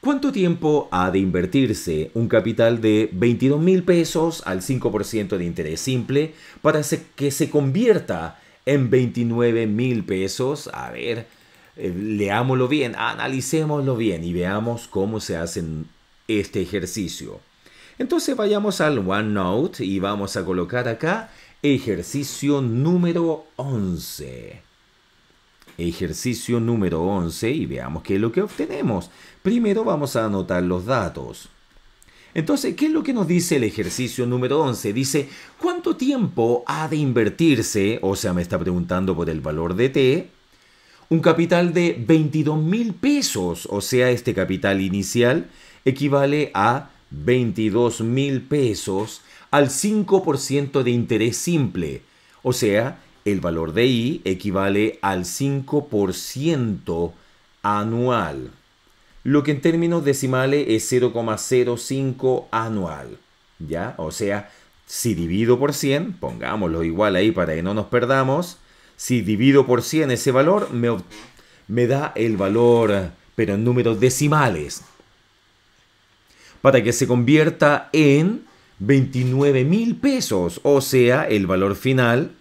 ¿cuánto tiempo ha de invertirse un capital de 22 mil pesos al 5% de interés simple para que se convierta en 29 mil pesos? A ver, eh, leámoslo bien, analicémoslo bien y veamos cómo se hace este ejercicio. Entonces vayamos al OneNote y vamos a colocar acá ejercicio número 11. Ejercicio número 11 y veamos qué es lo que obtenemos. Primero vamos a anotar los datos. Entonces, ¿qué es lo que nos dice el ejercicio número 11? Dice, ¿cuánto tiempo ha de invertirse? O sea, me está preguntando por el valor de t un capital de 22 mil pesos, o sea, este capital inicial equivale a 22 mil pesos al 5% de interés simple, o sea, el valor de I equivale al 5% anual, lo que en términos decimales es 0,05 anual, ¿ya? O sea, si divido por 100, pongámoslo igual ahí para que no nos perdamos, si divido por 100 ese valor, me, me da el valor, pero en números decimales, para que se convierta en 29 mil pesos, o sea, el valor final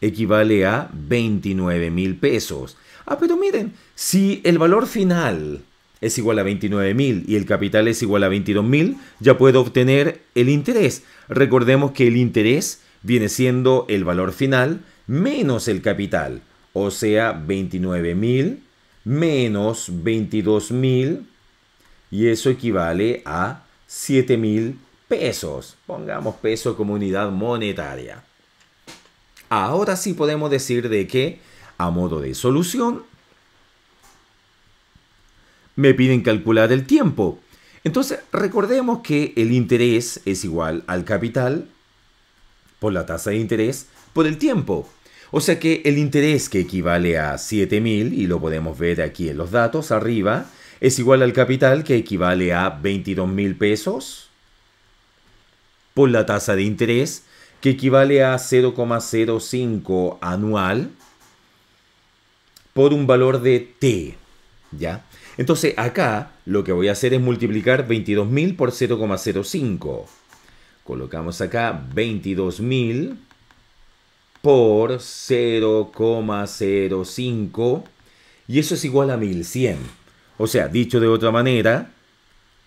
equivale a 29 mil pesos. Ah, pero miren, si el valor final es igual a 29.000 y el capital es igual a 22.000, ya puedo obtener el interés. Recordemos que el interés viene siendo el valor final menos el capital, o sea, 29.000 menos 22.000 y eso equivale a 7.000 pesos. Pongamos peso como unidad monetaria. Ahora sí podemos decir de que, a modo de solución, me piden calcular el tiempo. Entonces, recordemos que el interés es igual al capital por la tasa de interés por el tiempo. O sea que el interés que equivale a 7.000, y lo podemos ver aquí en los datos arriba, es igual al capital que equivale a 22.000 pesos por la tasa de interés que equivale a 0,05 anual por un valor de T, ¿ya? Entonces acá lo que voy a hacer es multiplicar 22.000 por 0,05. Colocamos acá 22.000 por 0,05 y eso es igual a 1100. O sea, dicho de otra manera,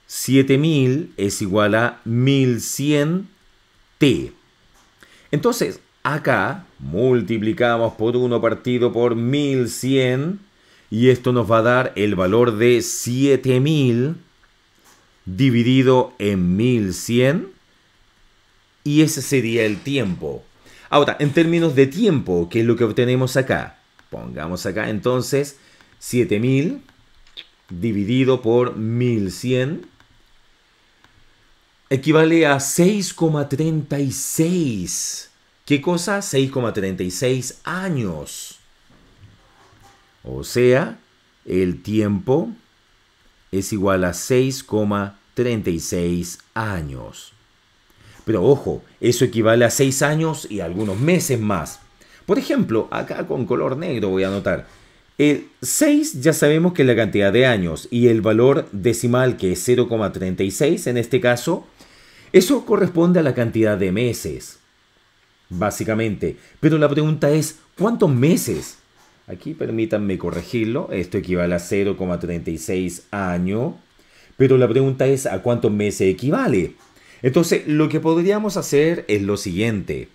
7000 es igual a 1100 T. Entonces, acá multiplicamos por 1 partido por 1100 y esto nos va a dar el valor de 7000 dividido en 1100 y ese sería el tiempo. Ahora, en términos de tiempo, ¿qué es lo que obtenemos acá? Pongamos acá entonces 7000 dividido por 1100 equivale a 6,36. ¿Qué cosa? 6,36 años. O sea, el tiempo es igual a 6,36 años. Pero ojo, eso equivale a 6 años y algunos meses más. Por ejemplo, acá con color negro voy a anotar. El 6 ya sabemos que es la cantidad de años y el valor decimal que es 0,36 en este caso, eso corresponde a la cantidad de meses, básicamente. Pero la pregunta es, ¿cuántos meses? Aquí permítanme corregirlo, esto equivale a 0,36 año, pero la pregunta es, ¿a cuántos meses equivale? Entonces, lo que podríamos hacer es lo siguiente.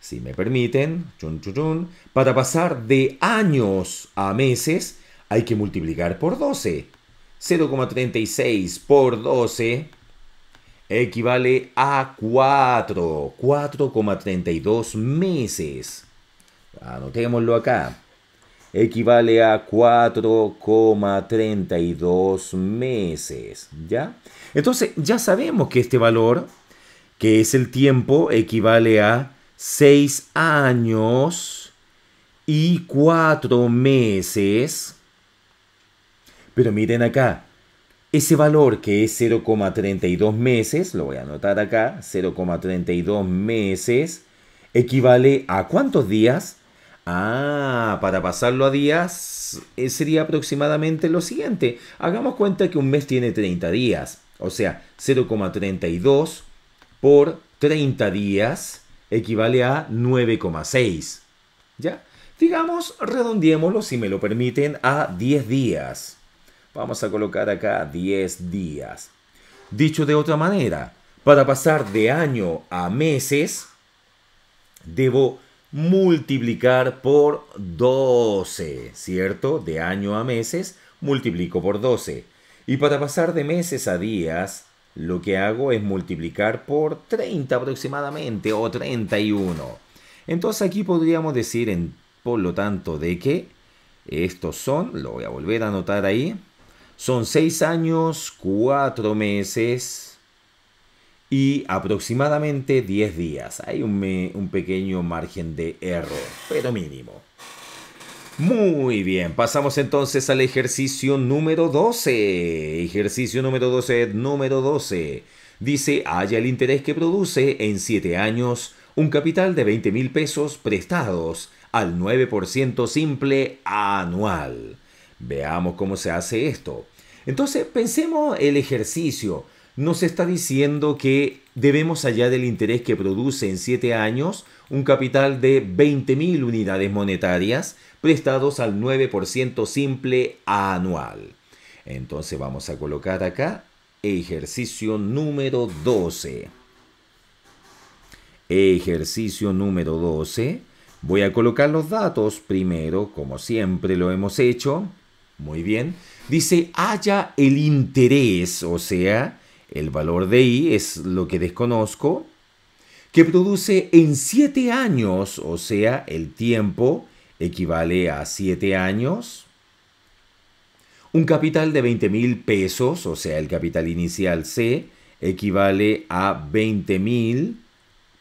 Si me permiten, chun, chun, chun, para pasar de años a meses, hay que multiplicar por 12. 0,36 por 12 equivale a 4, 4,32 meses. Anotémoslo acá. Equivale a 4,32 meses, ¿ya? Entonces ya sabemos que este valor, que es el tiempo, equivale a 6 años y 4 meses. Pero miren acá, ese valor que es 0,32 meses, lo voy a anotar acá, 0,32 meses, equivale a cuántos días? Ah, para pasarlo a días eh, sería aproximadamente lo siguiente. Hagamos cuenta que un mes tiene 30 días. O sea, 0,32 por 30 días equivale a 9,6. ¿Ya? Digamos, redondeémoslo, si me lo permiten, a 10 días. Vamos a colocar acá 10 días. Dicho de otra manera, para pasar de año a meses, debo multiplicar por 12, ¿cierto? De año a meses, multiplico por 12. Y para pasar de meses a días, lo que hago es multiplicar por 30 aproximadamente o 31. Entonces aquí podríamos decir, por lo tanto, de que estos son, lo voy a volver a anotar ahí, son 6 años, 4 meses y aproximadamente 10 días. Hay un, un pequeño margen de error, pero mínimo. Muy bien, pasamos entonces al ejercicio número 12. Ejercicio número 12, número 12. Dice, haya el interés que produce en 7 años un capital de 20 mil pesos prestados al 9% simple anual. Veamos cómo se hace esto. Entonces, pensemos el ejercicio nos está diciendo que debemos allá del interés que produce en 7 años un capital de 20.000 unidades monetarias prestados al 9% simple anual. Entonces vamos a colocar acá ejercicio número 12. Ejercicio número 12. Voy a colocar los datos primero, como siempre lo hemos hecho. Muy bien. Dice, haya el interés, o sea, el valor de I es lo que desconozco, que produce en 7 años, o sea, el tiempo equivale a 7 años. Un capital de 20 mil pesos, o sea, el capital inicial C, equivale a 20 mil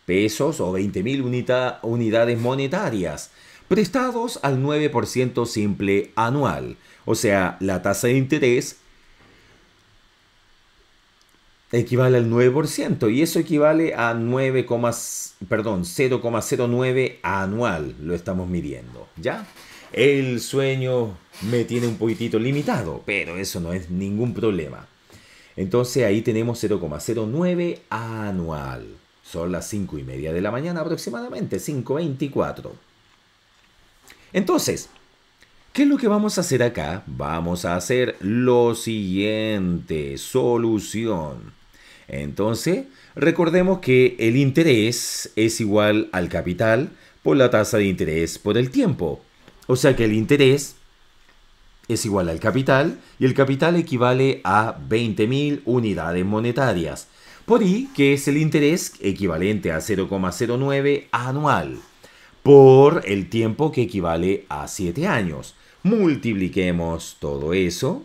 pesos o 20 mil unidades monetarias, prestados al 9% simple anual. O sea, la tasa de interés equivale al 9% y eso equivale a 9, perdón, 0,09 anual lo estamos midiendo, ¿ya? El sueño me tiene un poquitito limitado, pero eso no es ningún problema. Entonces ahí tenemos 0,09 anual. Son las 5 y media de la mañana aproximadamente, 5.24. Entonces, ¿Qué es lo que vamos a hacer acá? Vamos a hacer lo siguiente, solución. Entonces, recordemos que el interés es igual al capital por la tasa de interés por el tiempo. O sea que el interés es igual al capital y el capital equivale a 20.000 unidades monetarias. Por I, que es el interés equivalente a 0,09 anual, por el tiempo que equivale a 7 años. Multipliquemos todo eso.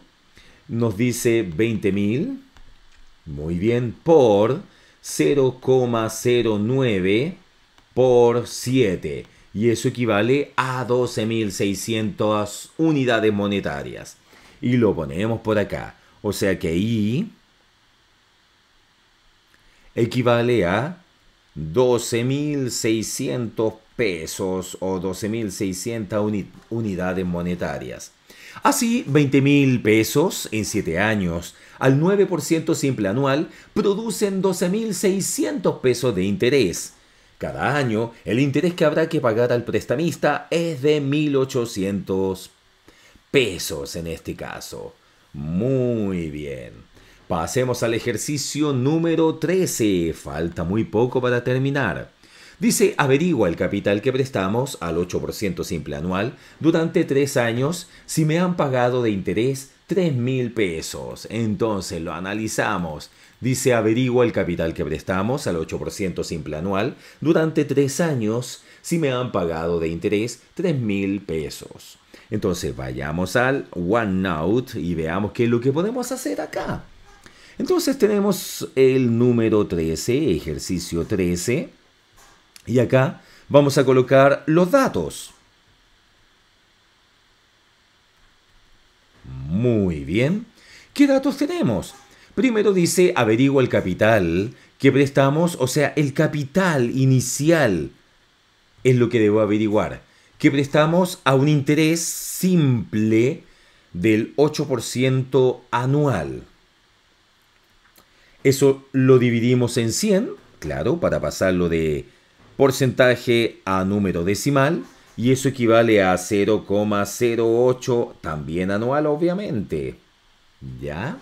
Nos dice 20.000 muy bien, por 0,09 por 7. Y eso equivale a 12.600 unidades monetarias. Y lo ponemos por acá. O sea que I equivale a 12.600 pesos o 12.600 unidades monetarias. Así, 20.000 mil pesos en 7 años al 9% simple anual producen 12.600 pesos de interés. Cada año, el interés que habrá que pagar al prestamista es de 1.800 pesos en este caso. Muy bien. Pasemos al ejercicio número 13. Falta muy poco para terminar. Dice, averigua el capital que prestamos al 8% simple anual durante tres años si me han pagado de interés 3 mil pesos. Entonces lo analizamos. Dice, averigua el capital que prestamos al 8% simple anual durante tres años si me han pagado de interés 3 mil pesos. Entonces vayamos al OneNote y veamos qué es lo que podemos hacer acá. Entonces tenemos el número 13, ejercicio 13. Y acá vamos a colocar los datos. Muy bien. ¿Qué datos tenemos? Primero dice averigua el capital que prestamos, o sea, el capital inicial es lo que debo averiguar. Que prestamos a un interés simple del 8% anual. Eso lo dividimos en 100, claro, para pasarlo de porcentaje a número decimal y eso equivale a 0,08 también anual obviamente. ¿Ya?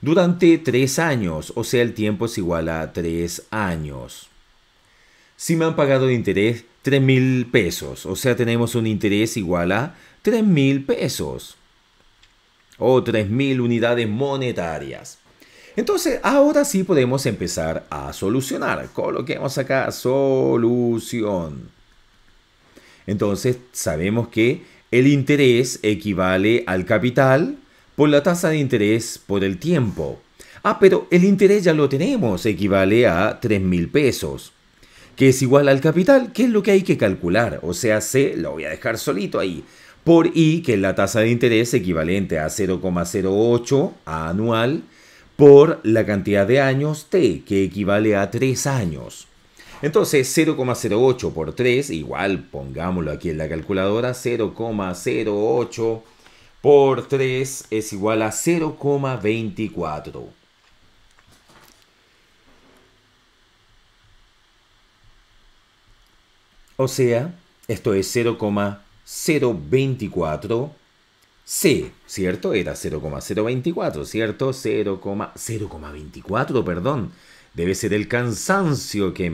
Durante 3 años, o sea el tiempo es igual a 3 años. Si me han pagado de interés 3 mil pesos, o sea tenemos un interés igual a 3 mil pesos o 3 mil unidades monetarias. Entonces, ahora sí podemos empezar a solucionar. Coloquemos acá solución. Entonces, sabemos que el interés equivale al capital por la tasa de interés por el tiempo. Ah, pero el interés ya lo tenemos, equivale a 3.000 mil pesos, que es igual al capital, que es lo que hay que calcular. O sea, C lo voy a dejar solito ahí, por I, que es la tasa de interés equivalente a 0,08 anual, por la cantidad de años T, que equivale a 3 años. Entonces 0,08 por 3, igual pongámoslo aquí en la calculadora, 0,08 por 3 es igual a 0,24. O sea, esto es 0,024 Sí, ¿cierto? Era 0,024, ¿cierto? 0,024, perdón. Debe ser el cansancio que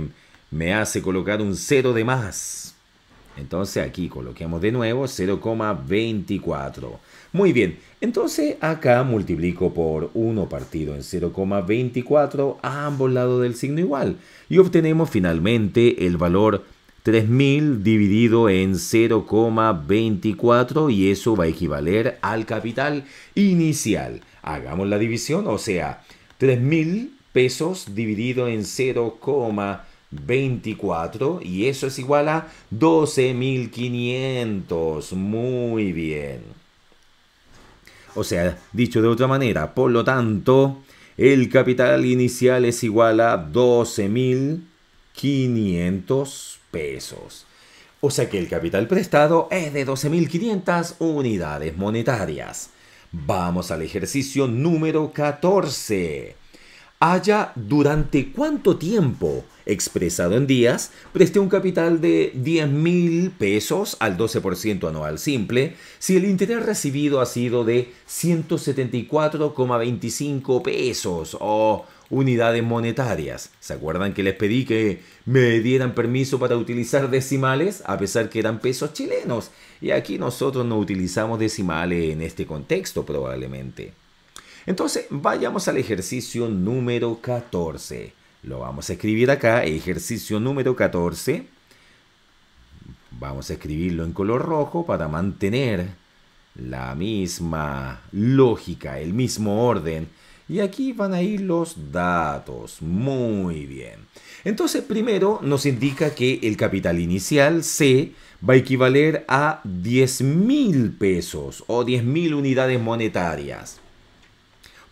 me hace colocar un 0 de más. Entonces aquí coloquemos de nuevo 0,24. Muy bien, entonces acá multiplico por 1 partido en 0,24 a ambos lados del signo igual y obtenemos finalmente el valor 3.000 dividido en 0,24 y eso va a equivaler al capital inicial. Hagamos la división, o sea, 3.000 pesos dividido en 0,24 y eso es igual a 12.500. Muy bien. O sea, dicho de otra manera, por lo tanto, el capital inicial es igual a 12.500 pesos. O sea que el capital prestado es de 12.500 unidades monetarias. Vamos al ejercicio número 14. Haya durante cuánto tiempo, expresado en días, presté un capital de 10.000 pesos al 12% anual simple si el interés recibido ha sido de 174,25 pesos o unidades monetarias. ¿Se acuerdan que les pedí que me dieran permiso para utilizar decimales a pesar que eran pesos chilenos? Y aquí nosotros no utilizamos decimales en este contexto probablemente. Entonces, vayamos al ejercicio número 14. Lo vamos a escribir acá, ejercicio número 14. Vamos a escribirlo en color rojo para mantener la misma lógica, el mismo orden y aquí van a ir los datos. Muy bien. Entonces, primero nos indica que el capital inicial C va a equivaler a 10.000 pesos o 10.000 unidades monetarias.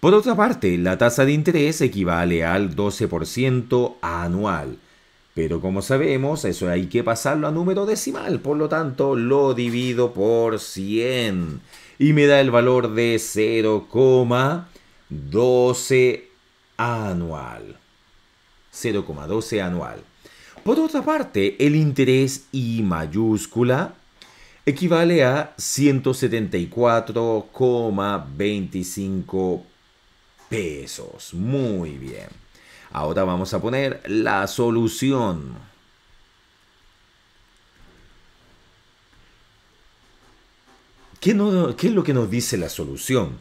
Por otra parte, la tasa de interés equivale al 12% anual. Pero como sabemos, eso hay que pasarlo a número decimal, por lo tanto lo divido por 100 y me da el valor de 0, 12 anual. 0,12 anual. Por otra parte, el interés I mayúscula equivale a 174,25 pesos. Muy bien. Ahora vamos a poner la solución. ¿Qué, no, ¿Qué, es lo que nos dice la solución?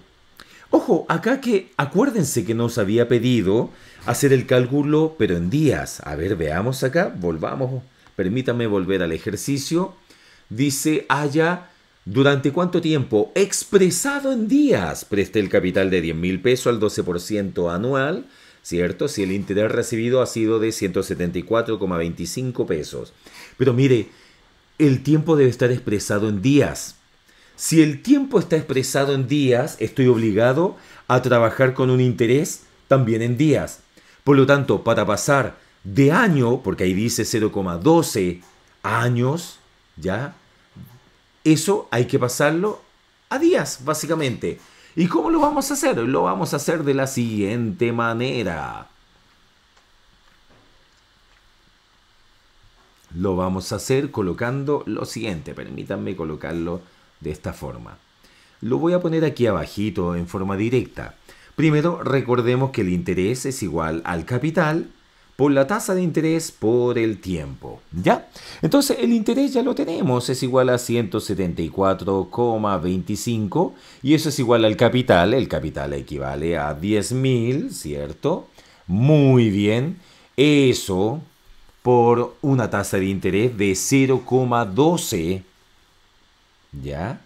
Ojo, acá que acuérdense que nos había pedido hacer el cálculo, pero en días. A ver, veamos acá, volvamos. Permítame volver al ejercicio. Dice, haya durante cuánto tiempo, expresado en días, preste el capital de 10 mil pesos al 12% anual, ¿cierto? Si el interés recibido ha sido de 174,25 pesos. Pero mire, el tiempo debe estar expresado en días. Si el tiempo está expresado en días, estoy obligado a trabajar con un interés también en días. Por lo tanto, para pasar de año, porque ahí dice 0,12 años, ¿ya? Eso hay que pasarlo a días, básicamente. ¿Y cómo lo vamos a hacer? Lo vamos a hacer de la siguiente manera. Lo vamos a hacer colocando lo siguiente. Permítanme colocarlo de esta forma. Lo voy a poner aquí abajito en forma directa. Primero recordemos que el interés es igual al capital por la tasa de interés por el tiempo. ¿Ya? Entonces el interés ya lo tenemos, es igual a 174,25 y eso es igual al capital, el capital equivale a 10.000, ¿cierto? Muy bien, eso por una tasa de interés de 0,12 ¿ya?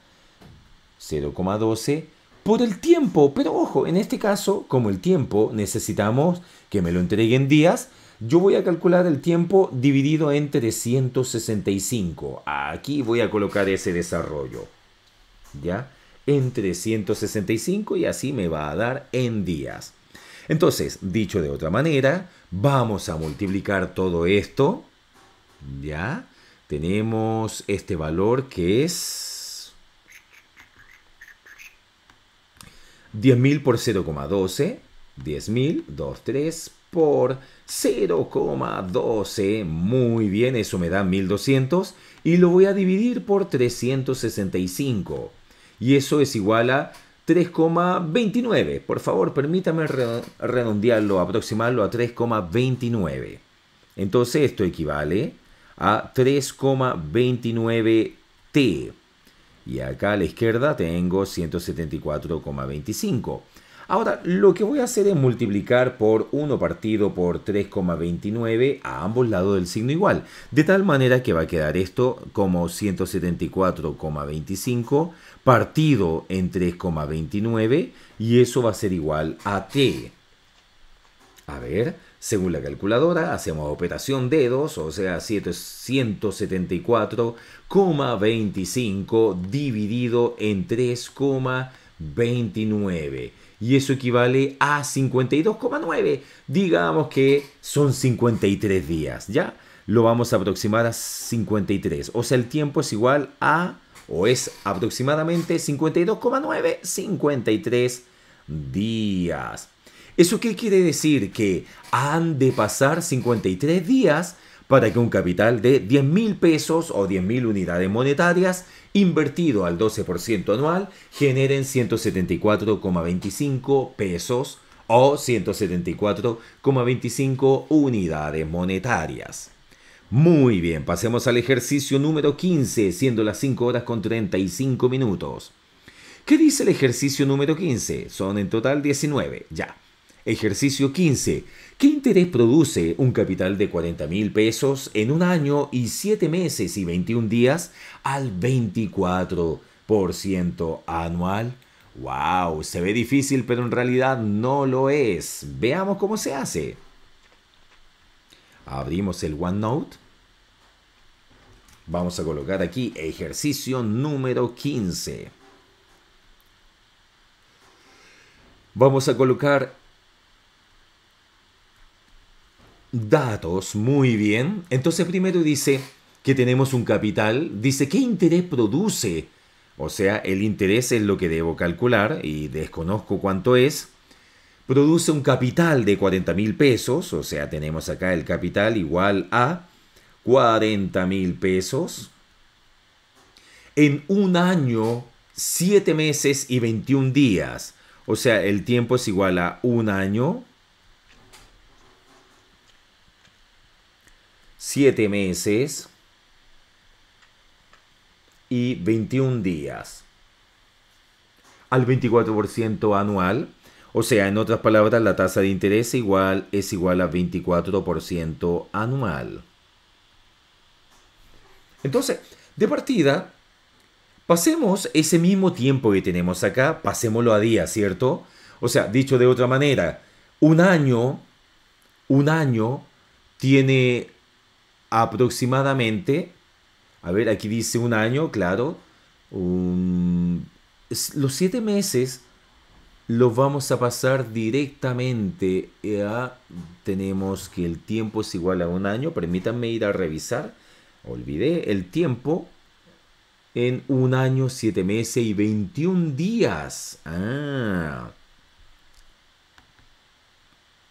0,12 por el tiempo. Pero ojo, en este caso, como el tiempo necesitamos que me lo entreguen en días, yo voy a calcular el tiempo dividido entre 365. Aquí voy a colocar ese desarrollo, ¿ya? Entre 165 y así me va a dar en días. Entonces, dicho de otra manera, vamos a multiplicar todo esto, ¿ya? Tenemos este valor que es 10.000 por 0,12, 10.000, 2, 3 por 0,12. Muy bien, eso me da 1.200 y lo voy a dividir por 365. Y eso es igual a 3,29. Por favor, permítame redondearlo, aproximarlo a 3,29. Entonces esto equivale a 3,29T y acá a la izquierda tengo 174,25. Ahora, lo que voy a hacer es multiplicar por 1 partido por 3,29 a ambos lados del signo igual, de tal manera que va a quedar esto como 174,25 partido en 3,29 y eso va a ser igual a t. A ver, según la calculadora, hacemos operación dedos, o sea, 174,25 dividido en 3,29. Y eso equivale a 52,9. Digamos que son 53 días, ¿ya? Lo vamos a aproximar a 53. O sea, el tiempo es igual a, o es aproximadamente 52,9, 53 días. ¿Eso qué quiere decir? Que han de pasar 53 días para que un capital de 10 mil pesos o 10 mil unidades monetarias invertido al 12% anual generen 174,25 pesos o 174,25 unidades monetarias. Muy bien, pasemos al ejercicio número 15, siendo las 5 horas con 35 minutos. ¿Qué dice el ejercicio número 15? Son en total 19, ya. Ejercicio 15. ¿Qué interés produce un capital de 40 mil pesos en un año y 7 meses y 21 días al 24% anual? ¡Wow! Se ve difícil, pero en realidad no lo es. Veamos cómo se hace. Abrimos el OneNote. Vamos a colocar aquí ejercicio número 15. Vamos a colocar datos, muy bien. Entonces primero dice que tenemos un capital, dice qué interés produce. O sea, el interés es lo que debo calcular y desconozco cuánto es. Produce un capital de 40 mil pesos, o sea, tenemos acá el capital igual a 40 mil pesos. En un año, 7 meses y 21 días. O sea, el tiempo es igual a un año, 7 meses y 21 días al 24% anual. O sea, en otras palabras, la tasa de interés igual es igual a 24% anual. Entonces, de partida, pasemos ese mismo tiempo que tenemos acá, pasémoslo a día, ¿cierto? O sea, dicho de otra manera, un año, un año tiene aproximadamente, a ver, aquí dice un año, claro, los siete meses los vamos a pasar directamente a... Tenemos que el tiempo es igual a un año. Permítanme ir a revisar. Olvidé el tiempo en un año, siete meses y 21 días. Ah.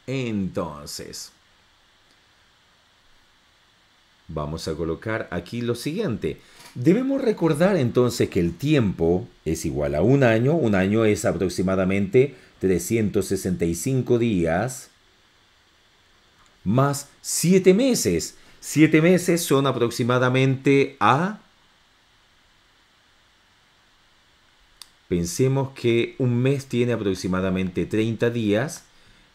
Entonces, Vamos a colocar aquí lo siguiente. Debemos recordar entonces que el tiempo es igual a un año. Un año es aproximadamente 365 días más 7 meses. 7 meses son aproximadamente a... Pensemos que un mes tiene aproximadamente 30 días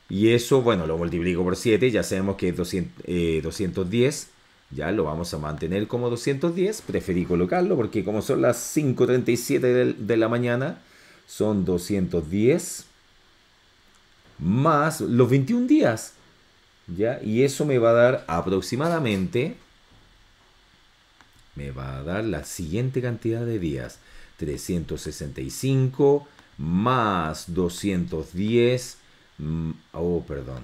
y eso, bueno, lo multiplico por 7, ya sabemos que es 210 ya lo vamos a mantener como 210. Preferí colocarlo porque como son las 5.37 de la mañana, son 210 más los 21 días. ¿Ya? Y eso me va a dar aproximadamente... Me va a dar la siguiente cantidad de días. 365 más 210. Mm, oh, perdón.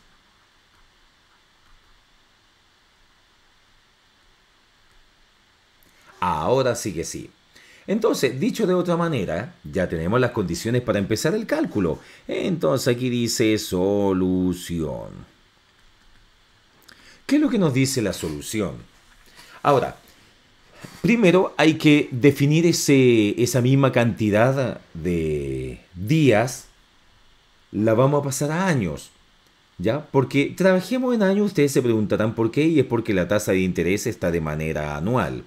Ahora sí que sí. Entonces, dicho de otra manera, ya tenemos las condiciones para empezar el cálculo. Entonces aquí dice solución. ¿Qué es lo que nos dice la solución? Ahora, primero hay que definir esa misma cantidad de días, la vamos a pasar a años. ¿Ya? Porque trabajemos en años, ustedes se preguntarán por qué, y es porque la tasa de interés está de manera anual.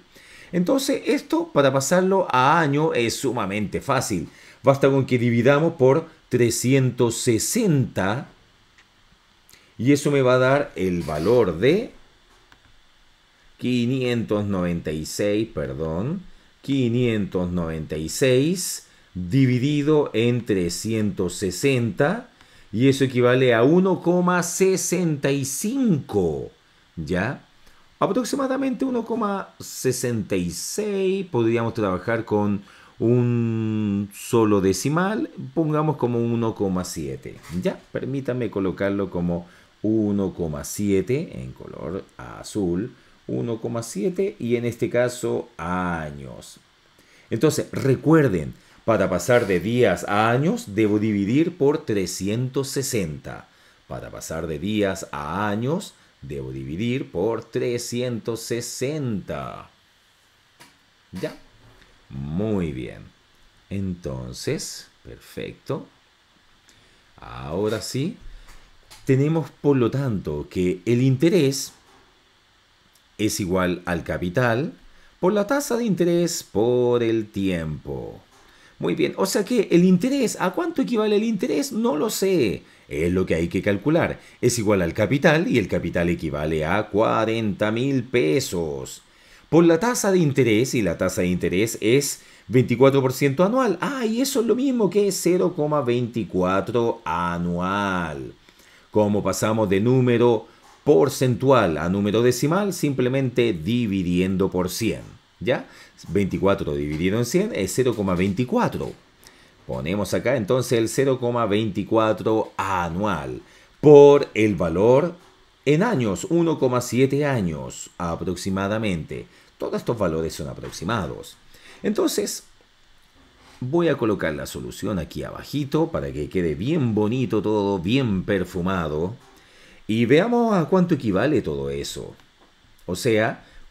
Entonces esto para pasarlo a año es sumamente fácil. Basta con que dividamos por 360 y eso me va a dar el valor de 596, perdón, 596 dividido en 360 y eso equivale a 1,65, ¿ya? aproximadamente 1,66. Podríamos trabajar con un solo decimal, pongamos como 1,7. Ya, permítanme colocarlo como 1,7 en color azul. 1,7 y en este caso años. Entonces, recuerden, para pasar de días a años debo dividir por 360. Para pasar de días a años debo dividir por 360. ¿Ya? Muy bien. Entonces, perfecto. Ahora sí, tenemos por lo tanto que el interés es igual al capital por la tasa de interés por el tiempo. Muy bien, o sea que el interés, ¿a cuánto equivale el interés? No lo sé es lo que hay que calcular. Es igual al capital y el capital equivale a 40 mil pesos. Por la tasa de interés y la tasa de interés es 24% anual. Ah, y eso es lo mismo que 0,24 anual. Como pasamos de número porcentual a número decimal, simplemente dividiendo por 100. ¿Ya? 24 dividido en 100 es 0,24. Ponemos acá entonces el 0,24 anual por el valor en años, 1,7 años aproximadamente. Todos estos valores son aproximados. Entonces, voy a colocar la solución aquí abajito para que quede bien bonito todo, bien perfumado. Y veamos a cuánto equivale todo eso. O sea,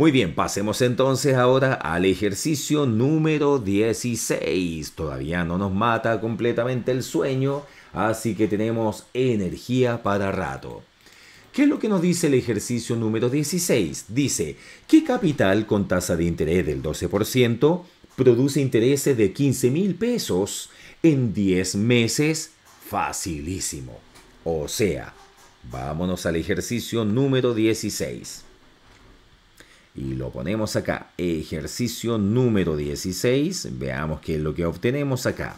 Muy bien, pasemos entonces ahora al ejercicio número 16. Todavía no nos mata completamente el sueño, así que tenemos energía para rato. ¿Qué es lo que nos dice el ejercicio número 16? Dice, ¿qué capital con tasa de interés del 12% produce intereses de 15 mil pesos en 10 meses? Facilísimo. O sea, vámonos al ejercicio número 16 y lo ponemos acá. Ejercicio número 16. Veamos qué es lo que obtenemos acá.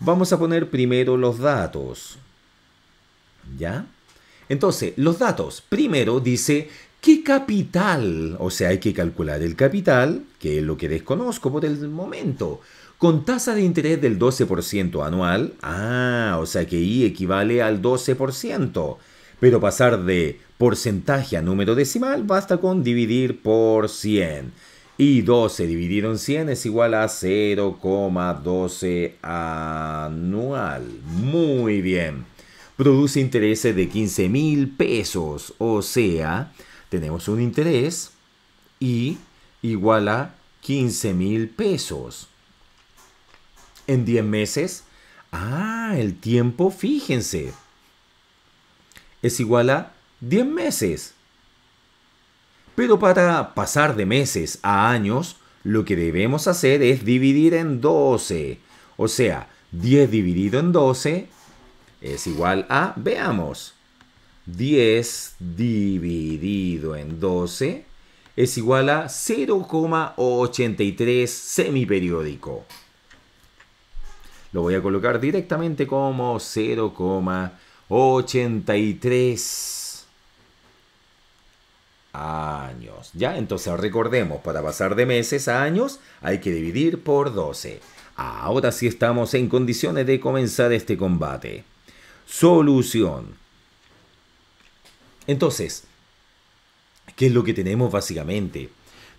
Vamos a poner primero los datos. ¿Ya? Entonces, los datos. Primero dice qué capital, o sea, hay que calcular el capital, que es lo que desconozco por el momento, con tasa de interés del 12% anual. Ah, o sea que I equivale al 12%. Pero pasar de porcentaje a número decimal basta con dividir por 100. Y 12 dividido en 100 es igual a 0,12 anual. Muy bien. Produce intereses de 15 mil pesos. O sea, tenemos un interés y igual a 15 mil pesos. En 10 meses. Ah, el tiempo, fíjense es igual a 10 meses. Pero para pasar de meses a años, lo que debemos hacer es dividir en 12. O sea, 10 dividido en 12 es igual a, veamos, 10 dividido en 12 es igual a 0,83 semiperiódico. Lo voy a colocar directamente como 0,83. 83 años. Ya, entonces recordemos, para pasar de meses a años hay que dividir por 12. Ahora sí estamos en condiciones de comenzar este combate. Solución. Entonces, ¿qué es lo que tenemos básicamente?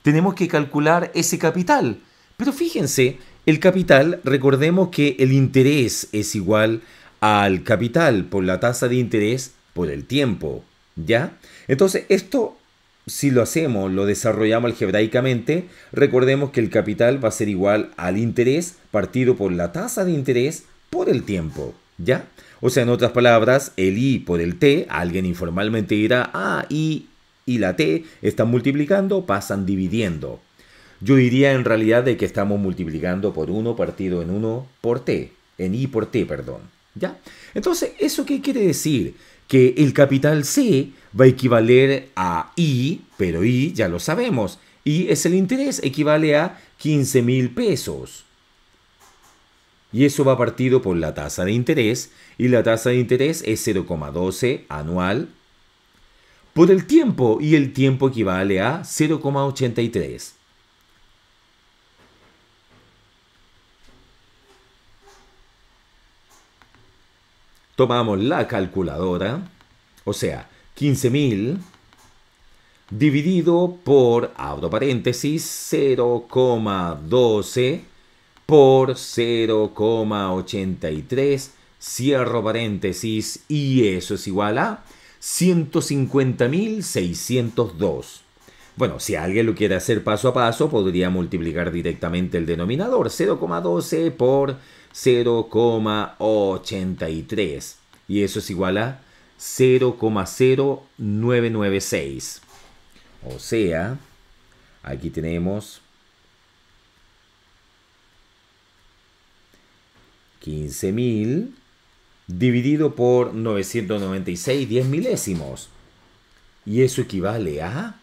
Tenemos que calcular ese capital. Pero fíjense, el capital, recordemos que el interés es igual al capital por la tasa de interés por el tiempo, ¿ya? Entonces, esto si lo hacemos, lo desarrollamos algebraicamente, recordemos que el capital va a ser igual al interés partido por la tasa de interés por el tiempo, ¿ya? O sea, en otras palabras, el I por el T, alguien informalmente dirá, ah, I y la T están multiplicando, pasan dividiendo. Yo diría en realidad de que estamos multiplicando por 1 partido en 1 por T, en I por T, perdón. ¿Ya? Entonces, ¿eso qué quiere decir? Que el capital C va a equivaler a I, pero I ya lo sabemos. I es el interés, equivale a 15 mil pesos. Y eso va partido por la tasa de interés, y la tasa de interés es 0,12 anual por el tiempo, y el tiempo equivale a 0,83. tomamos la calculadora, o sea, 15.000 dividido por, abro paréntesis, 0,12 por 0,83, cierro paréntesis, y eso es igual a 150.602. Bueno, si alguien lo quiere hacer paso a paso, podría multiplicar directamente el denominador, 0,12 por 0,83. Y eso es igual a 0,0996. O sea, aquí tenemos 15.000 dividido por 996 10 milésimos. Y eso equivale a,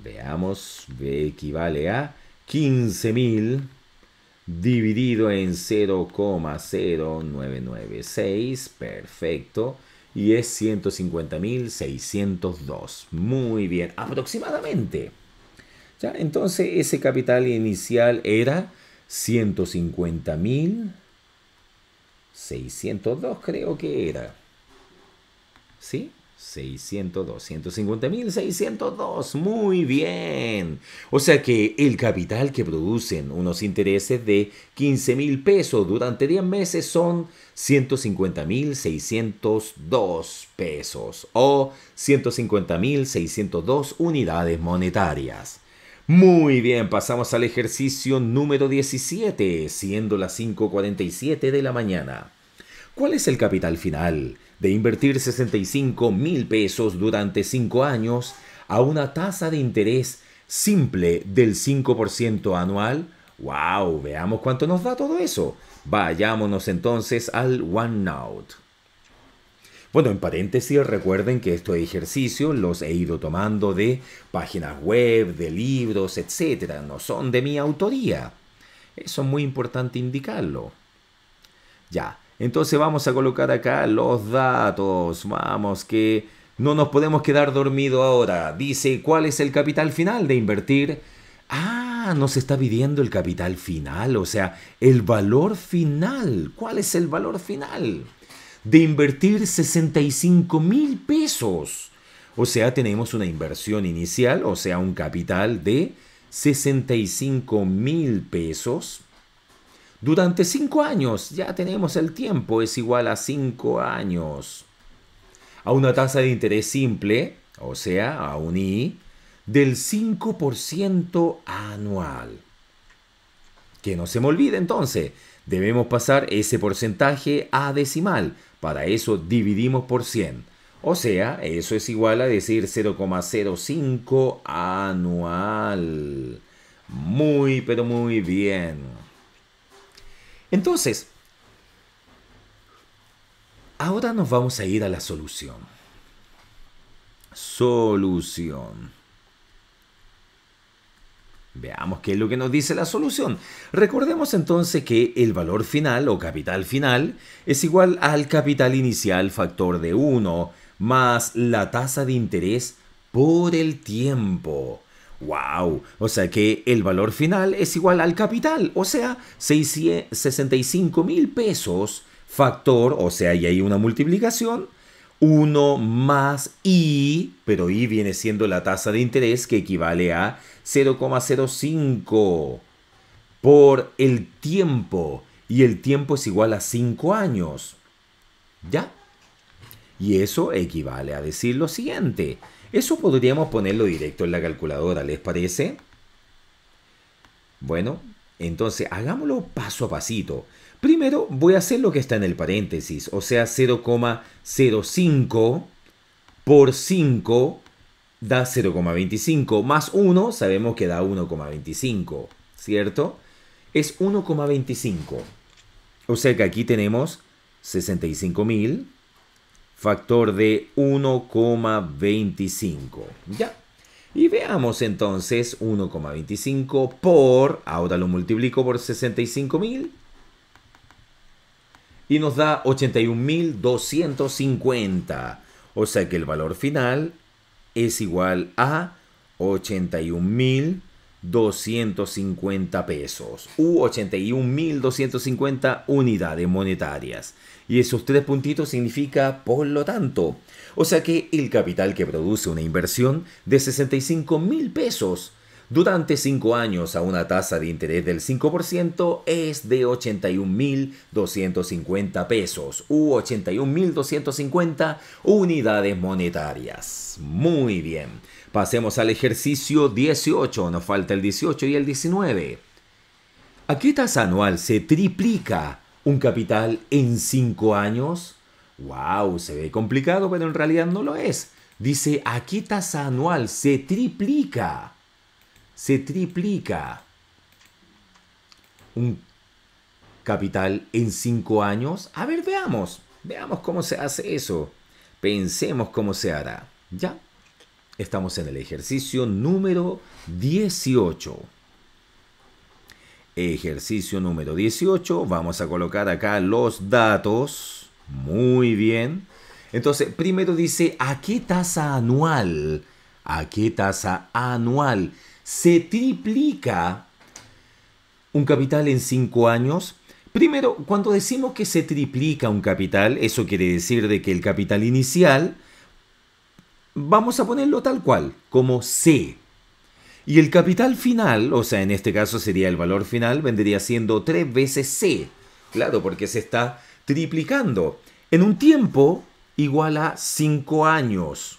veamos, equivale a 15.000 dividido en 0,0996, perfecto, y es 150.602. Muy bien, aproximadamente. ¿Ya? Entonces ese capital inicial era 150.602, creo que era. ¿Sí? 602, 150.602. Muy bien. O sea que el capital que producen unos intereses de 15.000 mil pesos durante 10 meses son 150.602 pesos o 150.602 unidades monetarias. Muy bien, pasamos al ejercicio número 17, siendo las 5.47 de la mañana. ¿Cuál es el capital final? de invertir 65 mil pesos durante 5 años a una tasa de interés simple del 5% anual? ¡Wow! Veamos cuánto nos da todo eso. Vayámonos entonces al OneNote. Bueno, en paréntesis, recuerden que estos ejercicios los he ido tomando de páginas web, de libros, etc. No son de mi autoría. Eso es muy importante indicarlo. Ya, entonces vamos a colocar acá los datos. Vamos, que no nos podemos quedar dormido ahora. Dice, ¿cuál es el capital final de invertir? Ah, nos está pidiendo el capital final, o sea, el valor final. ¿Cuál es el valor final? De invertir 65 mil pesos. O sea, tenemos una inversión inicial, o sea, un capital de 65 mil pesos. Durante cinco años, ya tenemos el tiempo, es igual a cinco años. A una tasa de interés simple, o sea, a un I, del 5% anual. Que no se me olvide entonces, debemos pasar ese porcentaje a decimal. Para eso dividimos por 100. O sea, eso es igual a decir 0,05 anual. Muy, pero muy bien. Entonces, ahora nos vamos a ir a la solución. Solución. Veamos qué es lo que nos dice la solución. Recordemos entonces que el valor final o capital final es igual al capital inicial factor de 1 más la tasa de interés por el tiempo. ¡Wow! O sea que el valor final es igual al capital, o sea, 65 mil pesos factor, o sea, y hay una multiplicación, 1 más I, pero I viene siendo la tasa de interés que equivale a 0,05 por el tiempo, y el tiempo es igual a 5 años. ¿Ya? Y eso equivale a decir lo siguiente. Eso podríamos ponerlo directo en la calculadora, ¿les parece? Bueno, entonces hagámoslo paso a pasito. Primero voy a hacer lo que está en el paréntesis, o sea 0,05 por 5 da 0,25, más 1 sabemos que da 1,25, ¿cierto? Es 1,25. O sea que aquí tenemos 65.000 factor de 1,25. ¿Ya? Y veamos entonces 1,25 por, ahora lo multiplico por 65.000 y nos da 81.250. O sea que el valor final es igual a 81.250 pesos u 81.250 unidades monetarias y esos tres puntitos significa por lo tanto. O sea que el capital que produce una inversión de 65 mil pesos durante 5 años a una tasa de interés del 5% es de 81.250 pesos u 81.250 unidades monetarias. Muy bien, pasemos al ejercicio 18, nos falta el 18 y el 19. ¿A qué tasa anual se triplica un capital en cinco años? ¡Wow! Se ve complicado, pero en realidad no lo es. Dice, aquí tasa anual se triplica. Se triplica. Un capital en cinco años. A ver, veamos. Veamos cómo se hace eso. Pensemos cómo se hará. ¿Ya? Estamos en el ejercicio número 18. Ejercicio número 18. Vamos a colocar acá los datos. Muy bien. Entonces, primero dice, ¿a qué tasa anual? ¿A qué tasa anual? Se triplica un capital en 5 años. Primero, cuando decimos que se triplica un capital, eso quiere decir de que el capital inicial, vamos a ponerlo tal cual, como C, y el capital final, o sea, en este caso sería el valor final, vendría siendo 3 veces C. Claro, porque se está triplicando. En un tiempo igual a 5 años.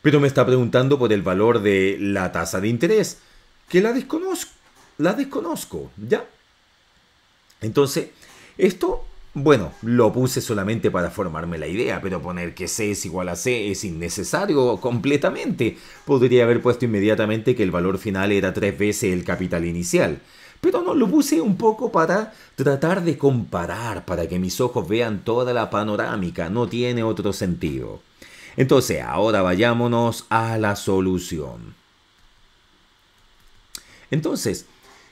Pero me está preguntando por el valor de la tasa de interés, que la desconozco. La desconozco, ¿ya? Entonces, esto bueno, lo puse solamente para formarme la idea, pero poner que C es igual a C es innecesario completamente. Podría haber puesto inmediatamente que el valor final era tres veces el capital inicial. Pero no, lo puse un poco para tratar de comparar, para que mis ojos vean toda la panorámica, no tiene otro sentido. Entonces, ahora vayámonos a la solución. Entonces,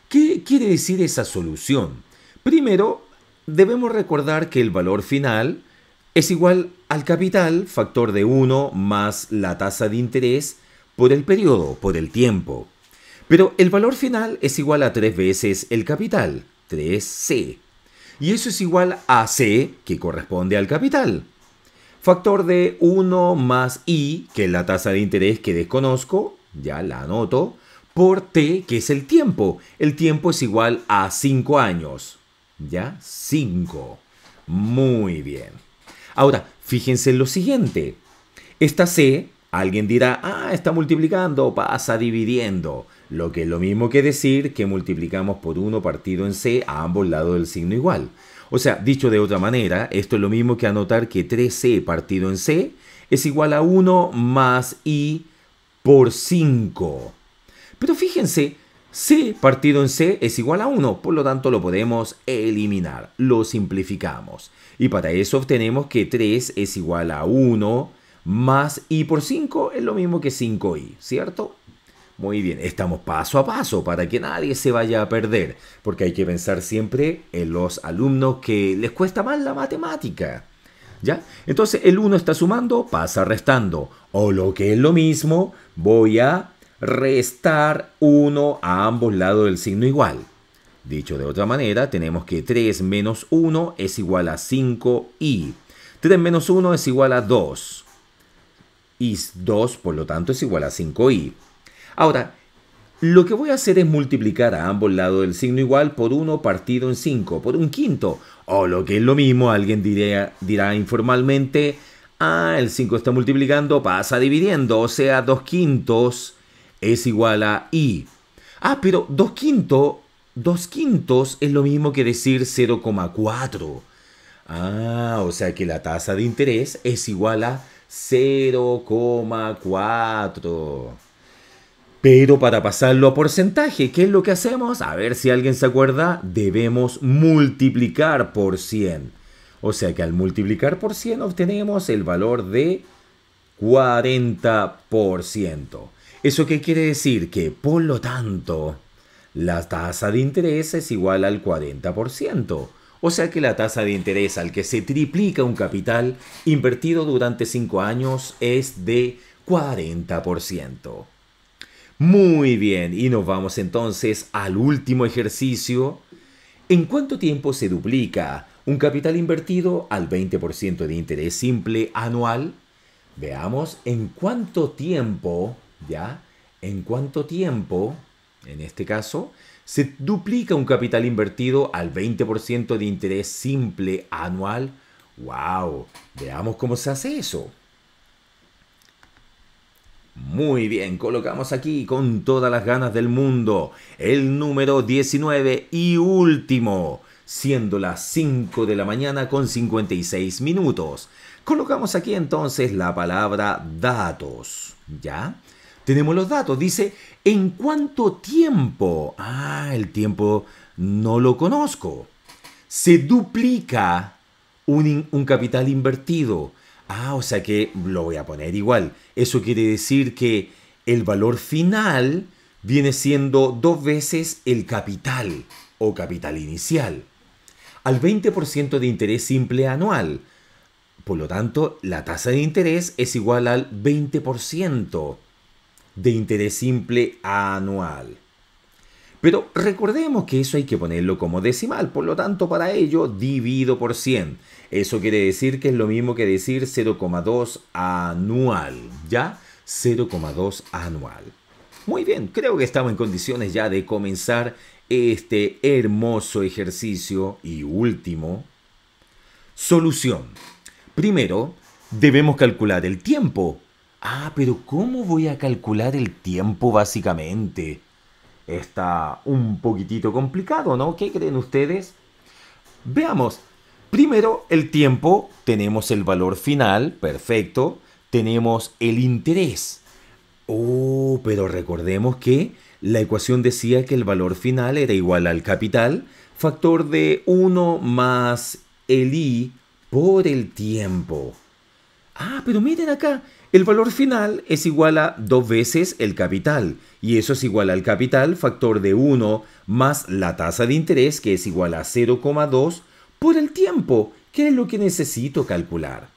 ¿qué quiere decir esa solución? Primero, Debemos recordar que el valor final es igual al capital, factor de 1, más la tasa de interés por el periodo, por el tiempo. Pero el valor final es igual a 3 veces el capital, 3C. Y eso es igual a C, que corresponde al capital. Factor de 1 más I, que es la tasa de interés que desconozco, ya la anoto, por T, que es el tiempo. El tiempo es igual a 5 años. ¿Ya? 5. Muy bien. Ahora, fíjense en lo siguiente. Esta C, alguien dirá, ah, está multiplicando, pasa dividiendo. Lo que es lo mismo que decir que multiplicamos por 1 partido en C a ambos lados del signo igual. O sea, dicho de otra manera, esto es lo mismo que anotar que 3C partido en C es igual a 1 más I por 5. Pero fíjense, si partido en C es igual a 1, por lo tanto lo podemos eliminar, lo simplificamos. Y para eso obtenemos que 3 es igual a 1 más i por 5 es lo mismo que 5i, ¿cierto? Muy bien, estamos paso a paso para que nadie se vaya a perder, porque hay que pensar siempre en los alumnos que les cuesta más la matemática. ¿Ya? Entonces el 1 está sumando, pasa restando, o lo que es lo mismo, voy a restar 1 a ambos lados del signo igual. Dicho de otra manera, tenemos que 3 menos 1 es igual a 5i. 3 menos 1 es igual a 2. Y 2, por lo tanto, es igual a 5i. Ahora, lo que voy a hacer es multiplicar a ambos lados del signo igual por 1 partido en 5, por un quinto. O lo que es lo mismo, alguien dirá, dirá informalmente, ah, el 5 está multiplicando, pasa dividiendo, o sea, 2 quintos es igual a I. Ah, pero dos 2 quintos es lo mismo que decir 0,4. Ah, o sea que la tasa de interés es igual a 0,4. Pero para pasarlo a porcentaje, ¿qué es lo que hacemos? A ver si alguien se acuerda, debemos multiplicar por 100. O sea que al multiplicar por 100 obtenemos el valor de 40%. ¿Eso qué quiere decir? Que por lo tanto, la tasa de interés es igual al 40%. O sea que la tasa de interés al que se triplica un capital invertido durante 5 años es de 40%. Muy bien, y nos vamos entonces al último ejercicio. ¿En cuánto tiempo se duplica un capital invertido al 20% de interés simple anual? Veamos en cuánto tiempo ¿ya? ¿En cuánto tiempo, en este caso, se duplica un capital invertido al 20% de interés simple anual? ¡Wow! Veamos cómo se hace eso. Muy bien, colocamos aquí con todas las ganas del mundo el número 19 y último, siendo las 5 de la mañana con 56 minutos. Colocamos aquí entonces la palabra datos, ¿ya? Tenemos los datos. Dice, ¿en cuánto tiempo? Ah, el tiempo no lo conozco. Se duplica un, capital invertido. Ah, o sea que lo voy a poner igual. Eso quiere decir que el valor final viene siendo dos veces el capital o capital inicial. Al 20% de interés simple anual. Por lo tanto, la tasa de interés es igual al 20% de interés simple anual. Pero recordemos que eso hay que ponerlo como decimal, por lo tanto para ello divido por 100. Eso quiere decir que es lo mismo que decir 0,2 anual, ¿ya? 0,2 anual. Muy bien, creo que estamos en condiciones ya de comenzar este hermoso ejercicio y último. Solución. Primero, debemos calcular el tiempo Ah, pero ¿cómo voy a calcular el tiempo básicamente? Está un poquitito complicado, ¿no? ¿Qué creen ustedes? Veamos. Primero, el tiempo. Tenemos el valor final, perfecto. Tenemos el interés. Oh, pero recordemos que la ecuación decía que el valor final era igual al capital, factor de 1 más el i por el tiempo. Ah, pero miren acá, el valor final es igual a dos veces el capital, y eso es igual al capital factor de 1 más la tasa de interés, que es igual a 0,2, por el tiempo, que es lo que necesito calcular.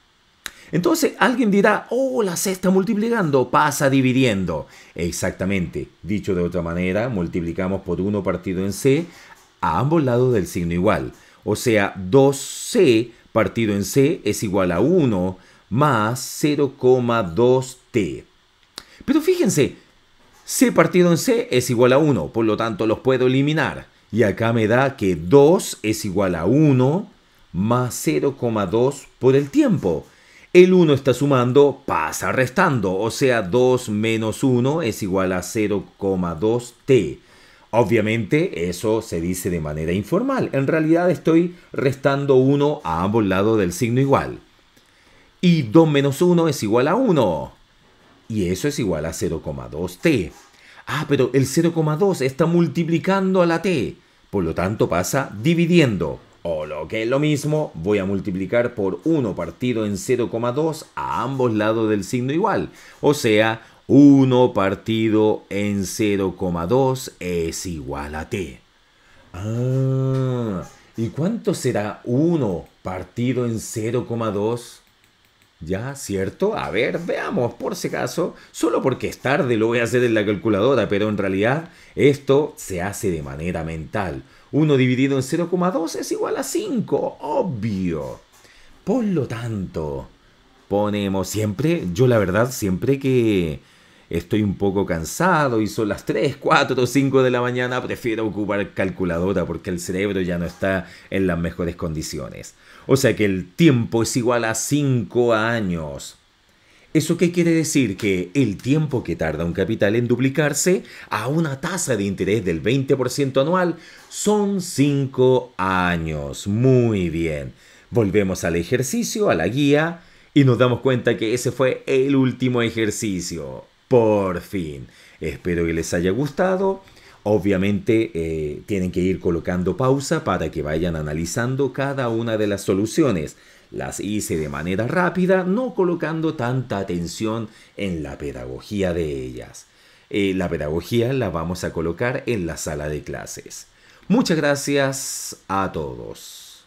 Entonces alguien dirá, oh, la C está multiplicando, pasa dividiendo. Exactamente, dicho de otra manera, multiplicamos por 1 partido en C a ambos lados del signo igual. O sea, 2C partido en C es igual a 1 más 0,2t. Pero fíjense, c partido en c es igual a 1, por lo tanto los puedo eliminar. Y acá me da que 2 es igual a 1 más 0,2 por el tiempo. El 1 está sumando, pasa restando, o sea 2 menos 1 es igual a 0,2t. Obviamente eso se dice de manera informal, en realidad estoy restando 1 a ambos lados del signo igual. Y 2 menos 1 es igual a 1. Y eso es igual a 0,2t. Ah, pero el 0,2 está multiplicando a la t. Por lo tanto pasa dividiendo. O lo que es lo mismo, voy a multiplicar por 1 partido en 0,2 a ambos lados del signo igual. O sea, 1 partido en 0,2 es igual a t. Ah, ¿y cuánto será 1 partido en 0,2? Ya, ¿cierto? A ver, veamos, por si acaso, solo porque es tarde lo voy a hacer en la calculadora, pero en realidad esto se hace de manera mental. 1 dividido en 0,2 es igual a 5, obvio. Por lo tanto, ponemos siempre, yo la verdad, siempre que estoy un poco cansado y son las 3, 4, 5 de la mañana, prefiero ocupar calculadora porque el cerebro ya no está en las mejores condiciones. O sea que el tiempo es igual a 5 años. ¿Eso qué quiere decir? Que el tiempo que tarda un capital en duplicarse a una tasa de interés del 20% anual son 5 años. Muy bien. Volvemos al ejercicio, a la guía, y nos damos cuenta que ese fue el último ejercicio por fin. Espero que les haya gustado. Obviamente eh, tienen que ir colocando pausa para que vayan analizando cada una de las soluciones. Las hice de manera rápida, no colocando tanta atención en la pedagogía de ellas. Eh, la pedagogía la vamos a colocar en la sala de clases. Muchas gracias a todos.